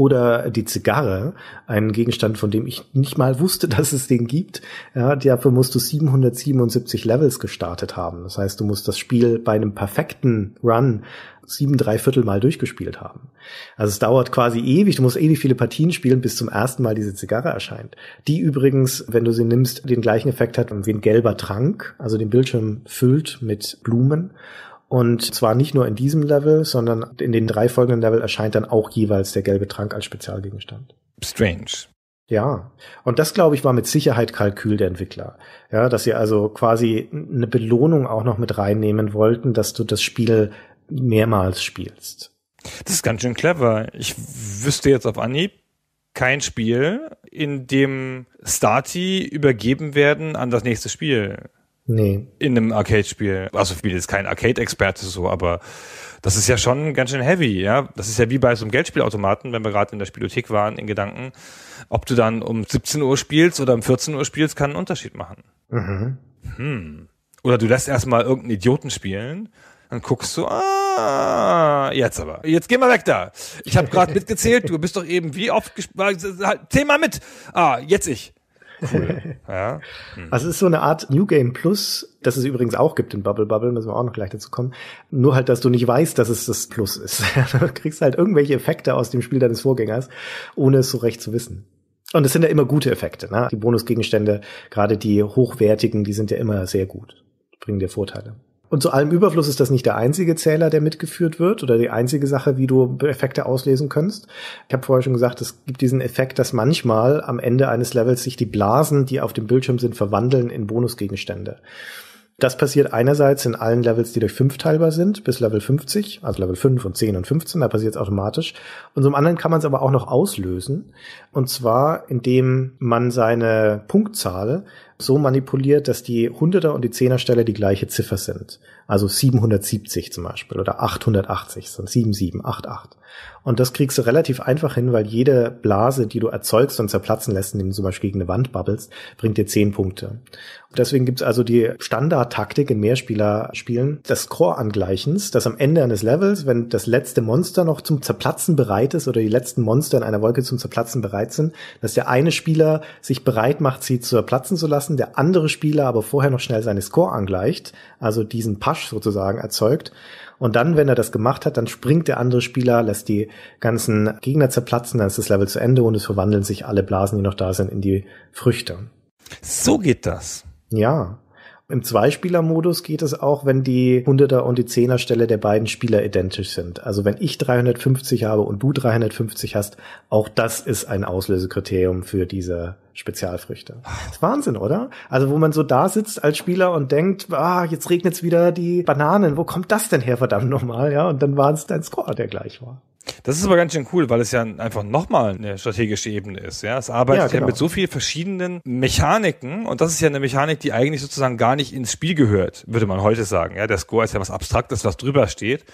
B: oder die Zigarre, ein Gegenstand, von dem ich nicht mal wusste, dass es den gibt. Ja, dafür musst du 777 Levels gestartet haben. Das heißt, du musst das Spiel bei einem perfekten Run sieben, drei Viertel Mal durchgespielt haben. Also es dauert quasi ewig, du musst ewig eh viele Partien spielen, bis zum ersten Mal diese Zigarre erscheint. Die übrigens, wenn du sie nimmst, den gleichen Effekt hat wie ein gelber Trank, also den Bildschirm füllt mit Blumen und zwar nicht nur in diesem Level, sondern in den drei folgenden Level erscheint dann auch jeweils der gelbe Trank als Spezialgegenstand. Strange. Ja, und das glaube ich war mit Sicherheit Kalkül der Entwickler. Ja, dass sie also quasi eine Belohnung auch noch mit reinnehmen wollten, dass du das Spiel
A: mehrmals spielst. Das ist ganz schön clever. Ich wüsste jetzt auf Anhieb kein Spiel, in dem Stati übergeben werden an das nächste Spiel. Nee. In einem Arcade-Spiel. Also ich bin jetzt kein Arcade-Experte so, aber das ist ja schon ganz schön heavy, ja. Das ist ja wie bei so einem Geldspielautomaten, wenn wir gerade in der Spielothek waren, in Gedanken. Ob du dann um 17 Uhr spielst oder um 14 Uhr spielst, kann einen Unterschied machen. Mhm. Hm. Oder du lässt erstmal irgendeinen Idioten spielen, dann guckst du, ah, jetzt aber. Jetzt geh mal weg da. Ich habe gerade mitgezählt, du bist doch eben wie oft gespielt. Halt, zähl mal mit. Ah, jetzt ich. Cool. ja. Mhm. Also es ist
B: so eine Art New Game Plus, das es übrigens auch gibt in Bubble Bubble, müssen wir auch noch gleich dazu kommen. Nur halt, dass du nicht weißt, dass es das Plus ist. du kriegst halt irgendwelche Effekte aus dem Spiel deines Vorgängers, ohne es so recht zu wissen. Und es sind ja immer gute Effekte. Ne? Die Bonusgegenstände, gerade die hochwertigen, die sind ja immer sehr gut, bringen dir Vorteile. Und zu allem Überfluss ist das nicht der einzige Zähler, der mitgeführt wird oder die einzige Sache, wie du Effekte auslesen kannst. Ich habe vorher schon gesagt, es gibt diesen Effekt, dass manchmal am Ende eines Levels sich die Blasen, die auf dem Bildschirm sind, verwandeln in Bonusgegenstände. Das passiert einerseits in allen Levels, die durch fünf teilbar sind, bis Level 50, also Level 5 und 10 und 15, da passiert es automatisch. Und zum anderen kann man es aber auch noch auslösen. Und zwar, indem man seine Punktzahl so manipuliert, dass die Hunderter und die Zehnerstelle die gleiche Ziffer sind. Also 770 zum Beispiel oder 880, so 7788. Und das kriegst du relativ einfach hin, weil jede Blase, die du erzeugst und zerplatzen lässt, indem du zum Beispiel gegen eine Wand babbelst, bringt dir 10 Punkte. Deswegen gibt's also die Standardtaktik in Mehrspielerspielen des Core-Angleichens, dass am Ende eines Levels, wenn das letzte Monster noch zum Zerplatzen bereit ist oder die letzten Monster in einer Wolke zum Zerplatzen bereit sind, dass der eine Spieler sich bereit macht, sie zu zerplatzen zu lassen, der andere Spieler aber vorher noch schnell seine Score angleicht, also diesen Pasch sozusagen erzeugt. Und dann, wenn er das gemacht hat, dann springt der andere Spieler, lässt die ganzen Gegner zerplatzen, dann ist das Level zu Ende und es verwandeln sich alle Blasen, die noch da sind, in die Früchte. So geht das. Ja. Im Zweispieler-Modus geht es auch, wenn die 100er und die 10er Stelle der beiden Spieler identisch sind. Also wenn ich 350 habe und du 350 hast, auch das ist ein Auslösekriterium für diese Spezialfrüchte. Das ist Wahnsinn, oder? Also wo man so da sitzt als Spieler und denkt, ah, jetzt regnet's wieder die Bananen, wo kommt das denn her, verdammt nochmal, ja? Und dann war es dein Score, der gleich war.
A: Das ist aber ganz schön cool, weil es ja einfach nochmal eine strategische Ebene ist. Ja, es arbeitet ja, genau. ja mit genau. so vielen verschiedenen Mechaniken und das ist ja eine Mechanik, die eigentlich sozusagen gar nicht ins Spiel gehört, würde man heute sagen. Ja, der Score ist ja was Abstraktes, was drüber steht.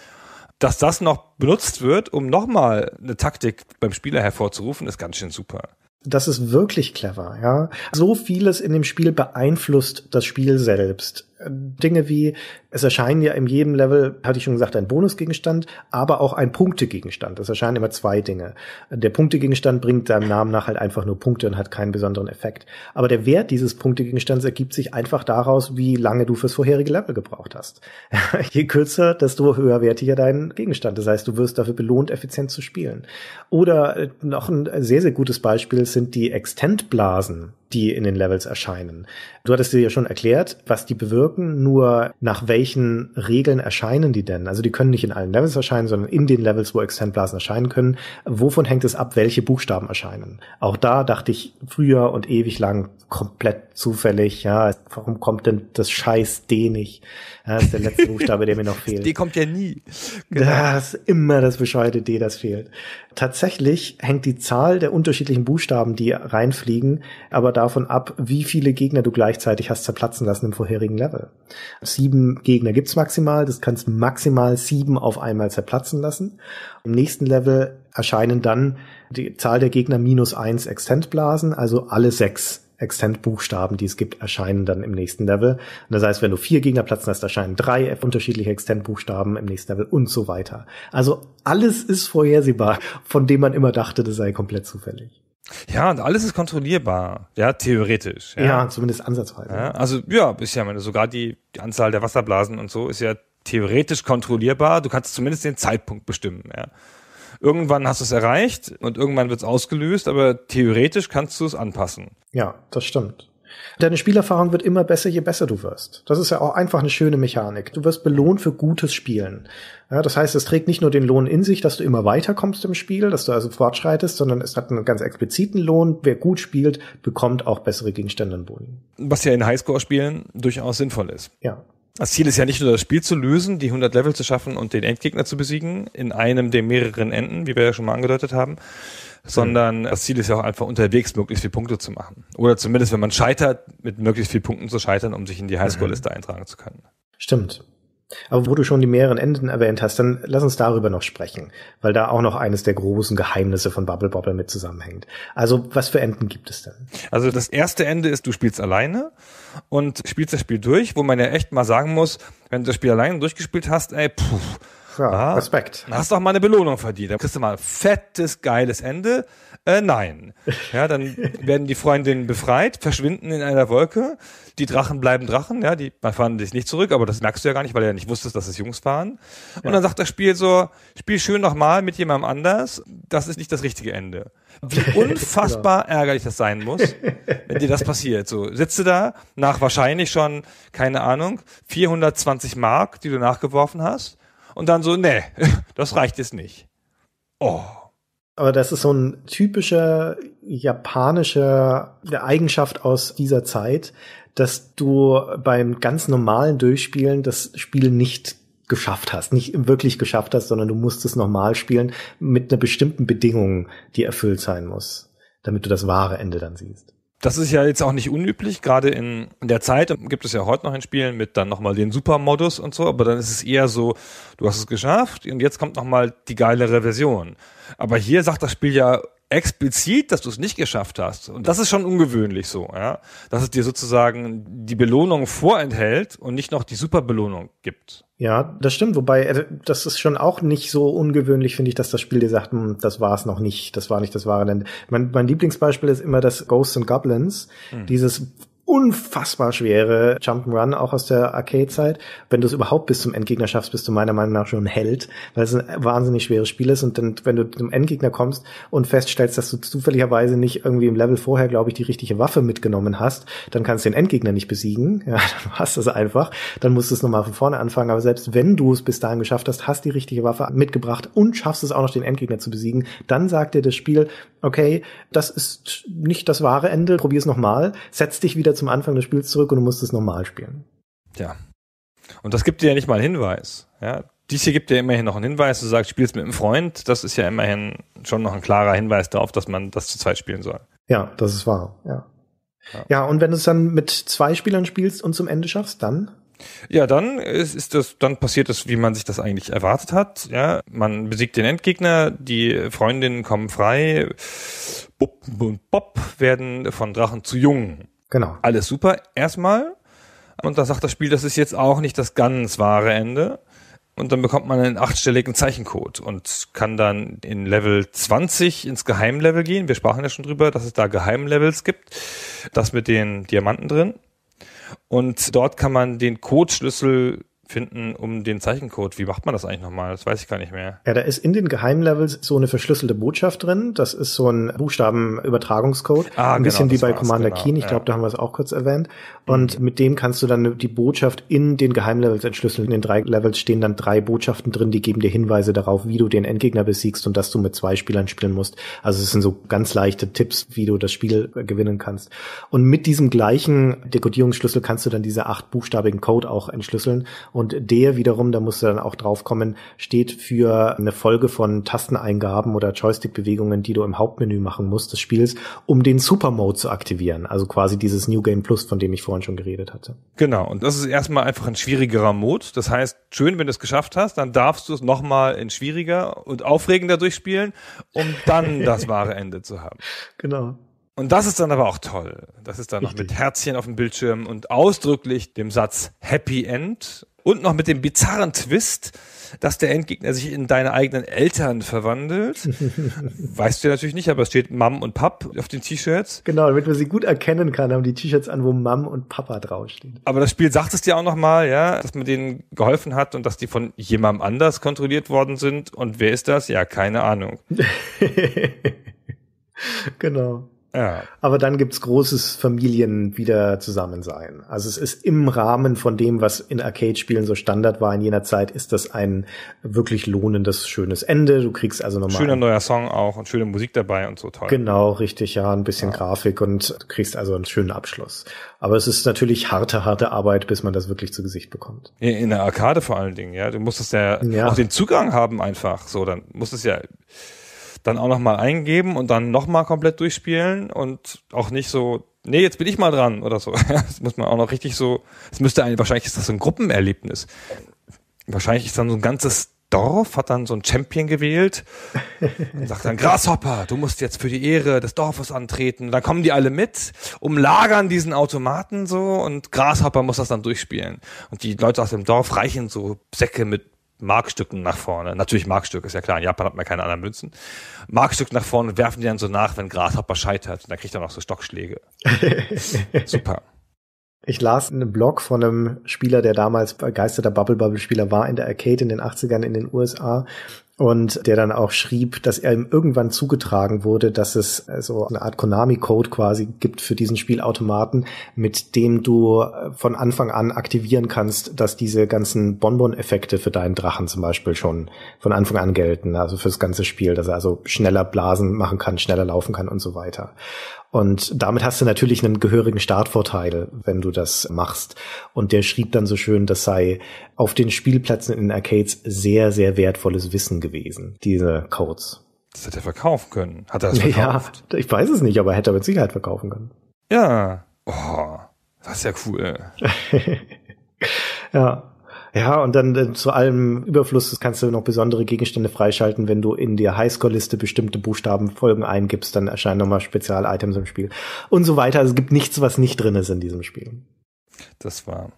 A: Dass das noch benutzt wird, um nochmal eine Taktik beim Spieler hervorzurufen, ist ganz schön super.
B: Das ist wirklich clever, ja. So vieles in dem Spiel beeinflusst das Spiel selbst. Dinge wie, es erscheinen ja in jedem Level, hatte ich schon gesagt, ein Bonusgegenstand, aber auch ein Punktegegenstand. Es erscheinen immer zwei Dinge. Der Punktegegenstand bringt deinem Namen nach halt einfach nur Punkte und hat keinen besonderen Effekt. Aber der Wert dieses Punktegegenstands ergibt sich einfach daraus, wie lange du fürs vorherige Level gebraucht hast. Je kürzer, desto höher wertiger dein Gegenstand. Das heißt, du wirst dafür belohnt, effizient zu spielen. Oder äh, noch ein sehr, sehr gutes Beispiel sind die Extendblasen, die in den Levels erscheinen. Du hattest dir ja schon erklärt, was die bewirken, nur nach welchen Regeln erscheinen die denn? Also die können nicht in allen Levels erscheinen, sondern in den Levels, wo Extendblasen erscheinen können. Wovon hängt es ab, welche Buchstaben erscheinen? Auch da dachte ich früher und ewig lang komplett zufällig, ja, warum kommt denn das scheiß D nicht? Das ist der letzte Buchstabe, der mir noch fehlt. D
A: kommt ja nie.
B: Genau. Das ist immer das bescheuerte D, das fehlt. Tatsächlich hängt die Zahl der unterschiedlichen Buchstaben, die reinfliegen, aber davon ab, wie viele Gegner du gleichzeitig hast zerplatzen lassen im vorherigen Level. Sieben Gegner gibt's maximal, das kannst maximal sieben auf einmal zerplatzen lassen. Im nächsten Level erscheinen dann die Zahl der Gegner minus eins Extentblasen, also alle sechs Extent-Buchstaben, die es gibt, erscheinen dann im nächsten Level. Und das heißt, wenn du vier Gegner platzen hast, erscheinen drei unterschiedliche Extent-Buchstaben im nächsten Level und so weiter. Also alles ist vorhersehbar, von dem man immer dachte, das sei komplett
A: zufällig. Ja, und alles ist kontrollierbar, ja, theoretisch. Ja, ja zumindest ansatzweise. Ja, also ja, ist ja, meine, sogar die, die Anzahl der Wasserblasen und so ist ja theoretisch kontrollierbar. Du kannst zumindest den Zeitpunkt bestimmen, ja irgendwann hast du es erreicht und irgendwann wird es ausgelöst, aber theoretisch kannst du es anpassen.
B: Ja, das stimmt. Deine Spielerfahrung wird immer besser, je besser du wirst. Das ist ja auch einfach eine schöne Mechanik. Du wirst belohnt für gutes Spielen. Ja, das heißt, es trägt nicht nur den Lohn in sich, dass du immer weiterkommst im Spiel, dass du also fortschreitest, sondern es hat einen ganz expliziten Lohn. Wer gut spielt, bekommt auch bessere Gegenstände und Boni. Was ja in Highscore-Spielen
A: durchaus sinnvoll ist. Ja, das Ziel ist ja nicht nur das Spiel zu lösen, die 100 Level zu schaffen und den Endgegner zu besiegen, in einem der mehreren Enden, wie wir ja schon mal angedeutet haben, sondern das Ziel ist ja auch einfach unterwegs möglichst viele Punkte zu machen. Oder zumindest, wenn man scheitert, mit möglichst vielen Punkten zu scheitern, um sich in die Highscore-Liste mhm. eintragen zu können.
B: Stimmt. Aber wo du schon die mehreren Enden erwähnt hast, dann lass uns darüber noch sprechen, weil da auch noch eines der großen Geheimnisse von Bubble Bobble mit zusammenhängt.
A: Also was für Enden gibt es denn? Also das erste Ende ist, du spielst alleine und spielst das Spiel durch, wo man ja echt mal sagen muss, wenn du das Spiel alleine durchgespielt hast, ey, puh, ja, ah, Respekt. Hast doch mal eine Belohnung verdient. Da kriegst du mal ein fettes, geiles Ende. Äh, nein. Ja, dann werden die Freundinnen befreit, verschwinden in einer Wolke. Die Drachen bleiben Drachen, ja, die fahren dich nicht zurück, aber das merkst du ja gar nicht, weil du ja nicht wusstest, dass es Jungs waren. Und ja. dann sagt das Spiel so, spiel schön nochmal mit jemandem anders, das ist nicht das richtige Ende. Wie genau. unfassbar genau. ärgerlich das sein muss, wenn dir das passiert. So, sitze da nach wahrscheinlich schon, keine Ahnung, 420 Mark, die du nachgeworfen hast, und dann so, nee, das reicht jetzt nicht. Oh.
B: Aber das ist so ein typischer japanischer Eigenschaft aus dieser Zeit, dass du beim ganz normalen Durchspielen das Spiel nicht geschafft hast, nicht wirklich geschafft hast, sondern du musst es normal spielen mit einer bestimmten Bedingung, die erfüllt sein
A: muss, damit du das wahre Ende dann siehst. Das ist ja jetzt auch nicht unüblich, gerade in der Zeit gibt es ja heute noch ein Spiel mit dann nochmal den Supermodus und so, aber dann ist es eher so, du hast es geschafft und jetzt kommt nochmal die geilere Version. Aber hier sagt das Spiel ja explizit, dass du es nicht geschafft hast. Und das ist schon ungewöhnlich so, ja. Dass es dir sozusagen die Belohnung vorenthält und nicht noch die Superbelohnung gibt. Ja, das stimmt. Wobei, äh, das
B: ist schon auch nicht so ungewöhnlich, finde ich, dass das Spiel dir sagt, hm, das war es noch nicht, das war nicht das wahre Ende. Mein, mein Lieblingsbeispiel ist immer das Ghosts and Goblins, mhm. dieses unfassbar schwere Jump'n'Run auch aus der Arcade-Zeit. Wenn du es überhaupt bis zum Endgegner schaffst, bist du meiner Meinung nach schon ein Held, weil es ein wahnsinnig schweres Spiel ist. Und dann, wenn du zum Endgegner kommst und feststellst, dass du zufälligerweise nicht irgendwie im Level vorher, glaube ich, die richtige Waffe mitgenommen hast, dann kannst du den Endgegner nicht besiegen. Ja, dann hast du es einfach. Dann musst du es nochmal von vorne anfangen. Aber selbst wenn du es bis dahin geschafft hast, hast die richtige Waffe mitgebracht und schaffst es auch noch, den Endgegner zu besiegen, dann sagt dir das Spiel, okay, das ist nicht das wahre Ende, probier es nochmal, setz dich wieder zum Anfang des Spiels zurück und du musst es normal spielen.
A: Ja. Und das gibt dir ja nicht mal einen Hinweis. Ja, dies hier gibt dir immerhin noch einen Hinweis. Du sagst, spielst mit einem Freund. Das ist ja immerhin schon noch ein klarer Hinweis darauf, dass man das zu zweit spielen soll.
B: Ja, das ist wahr. Ja. Ja, ja und wenn du es dann mit zwei Spielern spielst und zum Ende schaffst, dann?
A: Ja, dann ist, ist das, dann passiert das, wie man sich das eigentlich erwartet hat. Ja, man besiegt den Endgegner, die Freundinnen kommen frei, Bub und Bob werden von Drachen zu Jungen. Genau. Alles super erstmal. Und da sagt das Spiel, das ist jetzt auch nicht das ganz wahre Ende. Und dann bekommt man einen achtstelligen Zeichencode und kann dann in Level 20 ins Geheimlevel gehen. Wir sprachen ja schon drüber, dass es da Geheimlevels gibt. Das mit den Diamanten drin. Und dort kann man den Codeschlüssel finden, um den Zeichencode. Wie macht man das eigentlich nochmal? Das weiß ich gar nicht mehr.
B: Ja, da ist in den Geheimlevels so eine verschlüsselte Botschaft drin. Das ist so ein Buchstabenübertragungscode. Ah, ein genau, bisschen wie bei Commander genau, Keen. Ich ja. glaube, da haben wir es auch kurz erwähnt. Mhm. Und mhm. mit dem kannst du dann die Botschaft in den Geheimlevels entschlüsseln. In den drei Levels stehen dann drei Botschaften drin, die geben dir Hinweise darauf, wie du den Endgegner besiegst und dass du mit zwei Spielern spielen musst. Also es sind so ganz leichte Tipps, wie du das Spiel äh, gewinnen kannst. Und mit diesem gleichen Dekodierungsschlüssel kannst du dann diese acht buchstabigen Code auch entschlüsseln und der wiederum, da musst du dann auch drauf kommen, steht für eine Folge von Tasteneingaben oder Joystick-Bewegungen, die du im Hauptmenü machen musst des Spiels, um den Super Mode zu aktivieren. Also quasi dieses New Game Plus, von dem ich vorhin schon geredet hatte.
A: Genau. Und das ist erstmal einfach ein schwierigerer Mode. Das heißt, schön, wenn du es geschafft hast, dann darfst du es nochmal in schwieriger und aufregender durchspielen, um dann das wahre Ende zu haben. Genau. Und das ist dann aber auch toll. Das ist dann Richtig. noch mit Herzchen auf dem Bildschirm und ausdrücklich dem Satz Happy End und noch mit dem bizarren Twist, dass der Endgegner sich in deine eigenen Eltern verwandelt. weißt du ja natürlich nicht, aber es steht Mom und Pap auf den T-Shirts. Genau, damit man sie gut erkennen kann, haben die T-Shirts an, wo Mom und Papa draufstehen. Aber das Spiel sagt es dir auch nochmal, ja, dass man denen geholfen hat und dass die von jemandem anders kontrolliert worden sind. Und wer ist das? Ja, keine Ahnung.
B: genau. Ja. Aber dann gibt's großes Familienwiederzusammensein. Also es ist im Rahmen von dem, was in Arcade-Spielen so Standard war in jener Zeit, ist das ein wirklich lohnendes, schönes Ende. Du kriegst also nochmal. Schöner
A: neuer Song auch und schöne Musik dabei und so toll. Genau,
B: richtig, ja, ein bisschen ja. Grafik und du kriegst also einen schönen Abschluss. Aber es ist natürlich harte, harte Arbeit, bis man das wirklich zu Gesicht bekommt.
A: In der Arcade vor allen Dingen, ja. Du musstest ja, ja. auch den Zugang haben einfach. So, dann musstest ja dann auch nochmal eingeben und dann nochmal komplett durchspielen und auch nicht so, nee, jetzt bin ich mal dran oder so. das muss man auch noch richtig so, es müsste eigentlich, wahrscheinlich ist das so ein Gruppenerlebnis. Wahrscheinlich ist dann so ein ganzes Dorf, hat dann so ein Champion gewählt und sagt dann, Grasshopper, du musst jetzt für die Ehre des Dorfes antreten. Und dann kommen die alle mit, umlagern diesen Automaten so und Grasshopper muss das dann durchspielen. Und die Leute aus dem Dorf reichen so Säcke mit Markstücken nach vorne. Natürlich Markstück, ist ja klar. In Japan hat man keine anderen Münzen. Markstück nach vorne werfen die dann so nach, wenn Grasshopper scheitert. dann kriegt er noch so Stockschläge. Super.
B: Ich las einen Blog von einem Spieler, der damals begeisterter Bubble Bubble Spieler war in der Arcade in den 80ern in den USA und der dann auch schrieb, dass er ihm irgendwann zugetragen wurde, dass es so also eine Art Konami-Code quasi gibt für diesen Spielautomaten, mit dem du äh, von Anfang an aktivieren kannst, dass diese ganzen Bonbon-Effekte für deinen Drachen zum Beispiel schon von Anfang an gelten, also fürs ganze Spiel, dass er also schneller Blasen machen kann, schneller laufen kann und so weiter. Und damit hast du natürlich einen gehörigen Startvorteil, wenn du das machst. Und der schrieb dann so schön, das sei auf den Spielplätzen in den Arcades sehr, sehr wertvolles Wissen gewesen, diese Codes.
A: Das hätte er verkaufen können.
B: Hat er das verkauft? Ja, ich weiß es nicht, aber er hätte er mit Sicherheit verkaufen können.
A: Ja. Oh, das ist ja cool.
B: ja. Ja, und dann äh, zu allem Überfluss das kannst du noch besondere Gegenstände freischalten, wenn du in die Highscore-Liste bestimmte Buchstabenfolgen eingibst, dann erscheinen nochmal Spezial-Items im Spiel und so weiter. Also es gibt nichts, was nicht drin ist in diesem Spiel.
A: Das war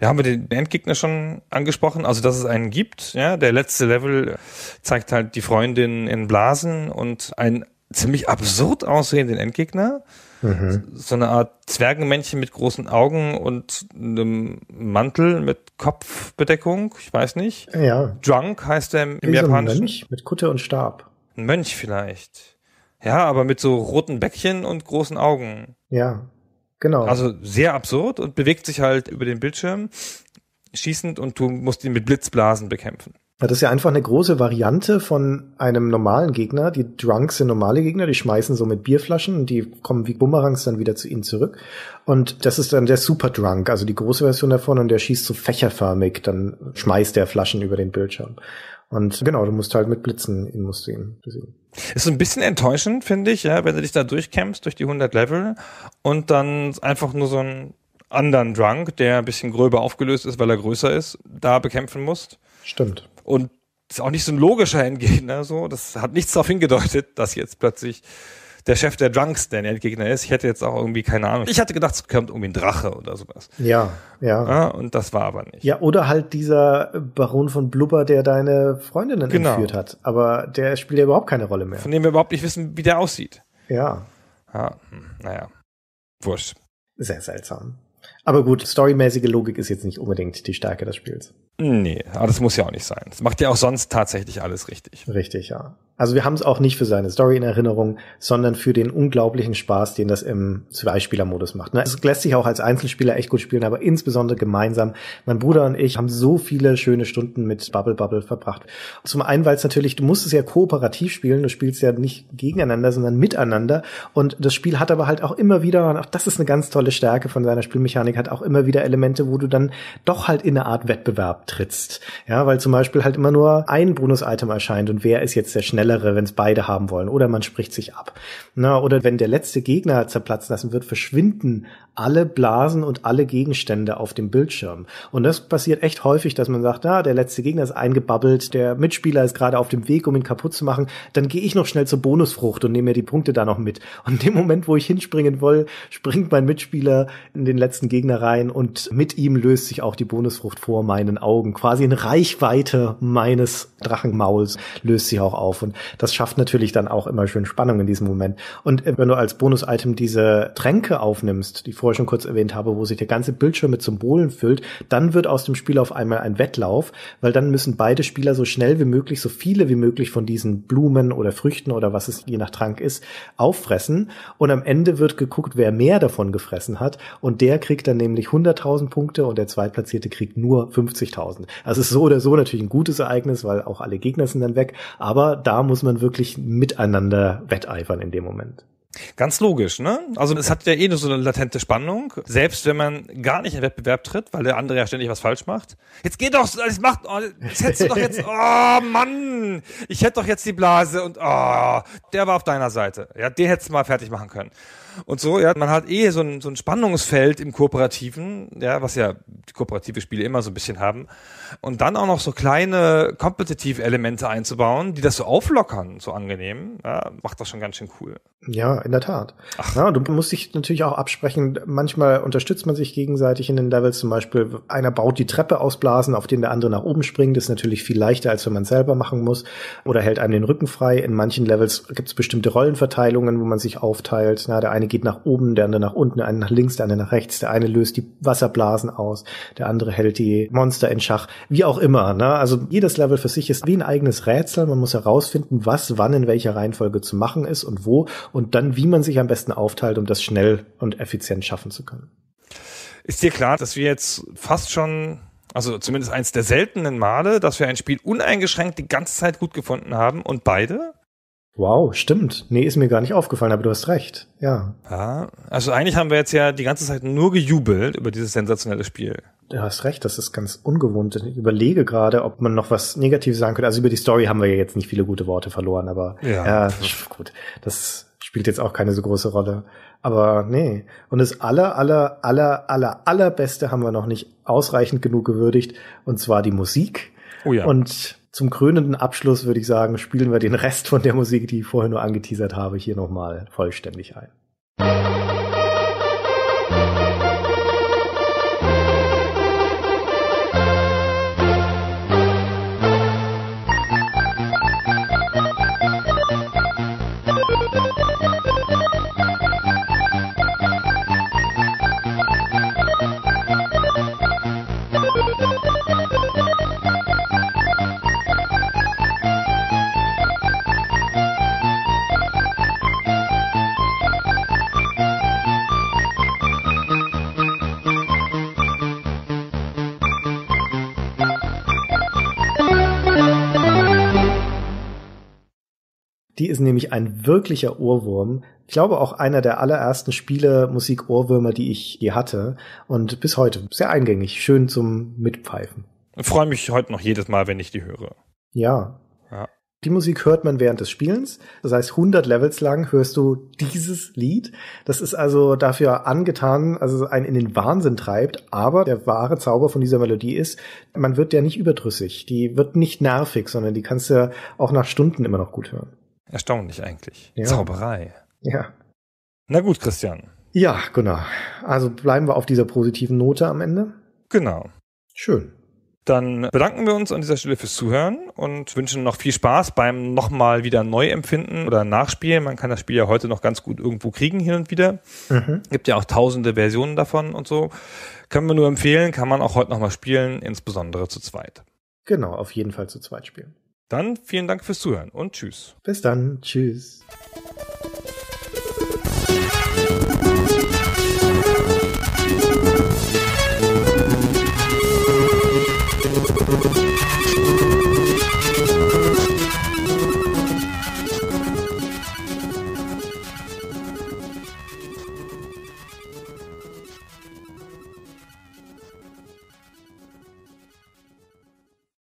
A: ja, haben wir den Endgegner schon angesprochen, also dass es einen gibt. Ja, der letzte Level zeigt halt die Freundin in Blasen und ein ziemlich absurd aussehenden Endgegner. Mhm. So eine Art Zwergenmännchen mit großen Augen und einem Mantel mit Kopfbedeckung, ich weiß nicht. Ja. Drunk heißt er im, im Japanischen. Ein
B: Mönch mit Kutte und Stab.
A: Ein Mönch vielleicht. Ja, aber mit so roten Bäckchen und großen Augen.
B: Ja, genau. Also
A: sehr absurd und bewegt sich halt über den Bildschirm schießend und du musst ihn mit Blitzblasen bekämpfen. Das
B: ist ja einfach eine große Variante von einem normalen Gegner. Die Drunks sind normale Gegner, die schmeißen so mit Bierflaschen und die kommen wie Bumerangs dann wieder zu ihnen zurück. Und das ist dann der Super Drunk, also die große Version davon und der schießt so fächerförmig, dann schmeißt der Flaschen über den Bildschirm. Und genau, du musst halt mit Blitzen ihn musst du ihn besiegen.
A: Ist ein bisschen enttäuschend, finde ich, ja, wenn du dich da durchkämpfst durch die 100 Level und dann einfach nur so einen anderen Drunk, der ein bisschen gröber aufgelöst ist, weil er größer ist, da bekämpfen musst. Stimmt. Und ist auch nicht so ein logischer Endgegner, ne, so. Das hat nichts darauf hingedeutet, dass jetzt plötzlich der Chef der Drunks der Endgegner ist. Ich hätte jetzt auch irgendwie keine Ahnung. Ich hatte gedacht, es kommt irgendwie ein Drache oder sowas. Ja, ja, ja. und das war aber
B: nicht. Ja, oder halt dieser Baron von Blubber, der deine Freundinnen genau. entführt hat. Aber der spielt ja überhaupt keine Rolle mehr. Von
A: dem wir überhaupt nicht wissen, wie der aussieht.
B: Ja. ja hm, naja, wurscht. Sehr seltsam. Aber gut, storymäßige Logik ist jetzt nicht unbedingt die Stärke des Spiels. Nee, aber das muss ja auch nicht sein. Das
A: macht ja auch sonst tatsächlich alles richtig. Richtig, ja.
B: Also wir haben es auch nicht für seine Story in Erinnerung, sondern für den unglaublichen Spaß, den das im Zweispieler-Modus macht. Ne? Es lässt sich auch als Einzelspieler echt gut spielen, aber insbesondere gemeinsam. Mein Bruder und ich haben so viele schöne Stunden mit Bubble Bubble verbracht. Zum einen, weil es natürlich, du musst es ja kooperativ spielen, du spielst ja nicht gegeneinander, sondern miteinander. Und das Spiel hat aber halt auch immer wieder, und auch das ist eine ganz tolle Stärke von seiner Spielmechanik, hat auch immer wieder Elemente, wo du dann doch halt in eine Art Wettbewerb trittst. Ja, weil zum Beispiel halt immer nur ein Bonus-Item erscheint und wer ist jetzt der schnell schnellere, wenn es beide haben wollen. Oder man spricht sich ab. Na, oder wenn der letzte Gegner zerplatzen lassen wird, verschwinden alle Blasen und alle Gegenstände auf dem Bildschirm. Und das passiert echt häufig, dass man sagt, na, ah, der letzte Gegner ist eingebabbelt, der Mitspieler ist gerade auf dem Weg, um ihn kaputt zu machen. Dann gehe ich noch schnell zur Bonusfrucht und nehme mir die Punkte da noch mit. Und in dem Moment, wo ich hinspringen will, springt mein Mitspieler in den letzten Gegner rein und mit ihm löst sich auch die Bonusfrucht vor meinen Augen. Quasi in Reichweite meines Drachenmauls löst sich auch auf. Und das schafft natürlich dann auch immer schön Spannung in diesem Moment. Und äh, wenn du als Bonus-Item diese Tränke aufnimmst, die ich vorher schon kurz erwähnt habe, wo sich der ganze Bildschirm mit Symbolen füllt, dann wird aus dem Spiel auf einmal ein Wettlauf, weil dann müssen beide Spieler so schnell wie möglich, so viele wie möglich von diesen Blumen oder Früchten oder was es je nach Trank ist, auffressen. Und am Ende wird geguckt, wer mehr davon gefressen hat. Und der kriegt dann nämlich 100.000 Punkte und der Zweitplatzierte kriegt nur 50.000. Also es ist so oder so natürlich ein gutes Ereignis, weil auch alle Gegner sind dann weg. Aber da muss man wirklich miteinander wetteifern in dem Moment.
A: Ganz logisch, ne? Also es hat ja eh nur so eine latente Spannung, selbst wenn man gar nicht in den Wettbewerb tritt, weil der andere ja ständig was falsch macht. Jetzt geht doch, das macht, oh, das hättest du doch jetzt, oh Mann, ich hätte doch jetzt die Blase und oh, der war auf deiner Seite. Ja, den hättest du mal fertig machen können und so, ja, man hat eh so ein, so ein Spannungsfeld im Kooperativen, ja, was ja die kooperative Spiele immer so ein bisschen haben. Und dann auch noch so kleine kompetitive Elemente einzubauen, die das so auflockern, so angenehm, ja, macht das schon ganz schön cool.
B: Ja, in der Tat. Ach. Ja, du musst dich natürlich auch absprechen, manchmal unterstützt man sich gegenseitig in den Levels, zum Beispiel einer baut die Treppe ausblasen, auf den der andere nach oben springt, ist natürlich viel leichter, als wenn man selber machen muss, oder hält einem den Rücken frei. In manchen Levels gibt es bestimmte Rollenverteilungen, wo man sich aufteilt, na, der eine eine geht nach oben, der andere nach unten, der eine nach links, der andere nach rechts, der eine löst die Wasserblasen aus, der andere hält die Monster in Schach, wie auch immer. Ne? Also jedes Level für sich ist wie ein eigenes Rätsel. Man muss herausfinden, was wann in welcher Reihenfolge zu machen ist und wo und dann, wie man sich am besten aufteilt, um das schnell und effizient schaffen zu können.
A: Ist dir klar, dass wir jetzt fast schon also zumindest eins der seltenen Male, dass wir ein Spiel uneingeschränkt die ganze Zeit gut gefunden haben und beide. Wow, stimmt. Nee, ist mir gar nicht aufgefallen, aber du hast recht. Ja. ja. Ah, also eigentlich haben wir jetzt ja die ganze Zeit nur gejubelt über dieses sensationelle Spiel.
B: Du hast recht, das ist ganz ungewohnt. Ich überlege gerade, ob man noch was Negatives sagen könnte. Also über die Story haben wir ja jetzt nicht viele gute Worte verloren, aber ja, äh, gut, das spielt jetzt auch keine so große Rolle. Aber nee. Und das aller, aller, aller, aller, allerbeste haben wir noch nicht ausreichend genug gewürdigt. Und zwar die Musik. Oh ja. Und zum krönenden Abschluss würde ich sagen, spielen wir den Rest von der Musik, die ich vorher nur angeteasert habe, hier nochmal vollständig ein. nämlich ein wirklicher Ohrwurm. Ich glaube auch einer der allerersten Spiele Musik-Ohrwürmer, die ich je hatte. Und bis heute sehr eingängig, schön zum Mitpfeifen.
A: Ich freue mich heute noch jedes Mal, wenn ich die höre.
B: Ja. ja. Die Musik hört man während des Spielens. Das heißt, 100 Levels lang hörst du dieses Lied. Das ist also dafür angetan, also einen in den Wahnsinn treibt. Aber der wahre Zauber von dieser Melodie ist, man wird ja nicht überdrüssig. Die wird nicht nervig, sondern die kannst du auch nach Stunden immer noch gut hören.
A: Erstaunlich eigentlich. Ja. Zauberei.
B: Ja. Na gut, Christian. Ja, genau. Also bleiben wir auf dieser positiven Note am
A: Ende. Genau. Schön. Dann bedanken wir uns an dieser Stelle fürs Zuhören und wünschen noch viel Spaß beim nochmal wieder neu empfinden oder nachspielen. Man kann das Spiel ja heute noch ganz gut irgendwo kriegen hin und wieder. Mhm. Gibt ja auch tausende Versionen davon und so. Können wir nur empfehlen, kann man auch heute nochmal spielen, insbesondere zu zweit. Genau, auf jeden Fall zu zweit spielen. Dann vielen Dank fürs Zuhören und tschüss. Bis dann. Tschüss.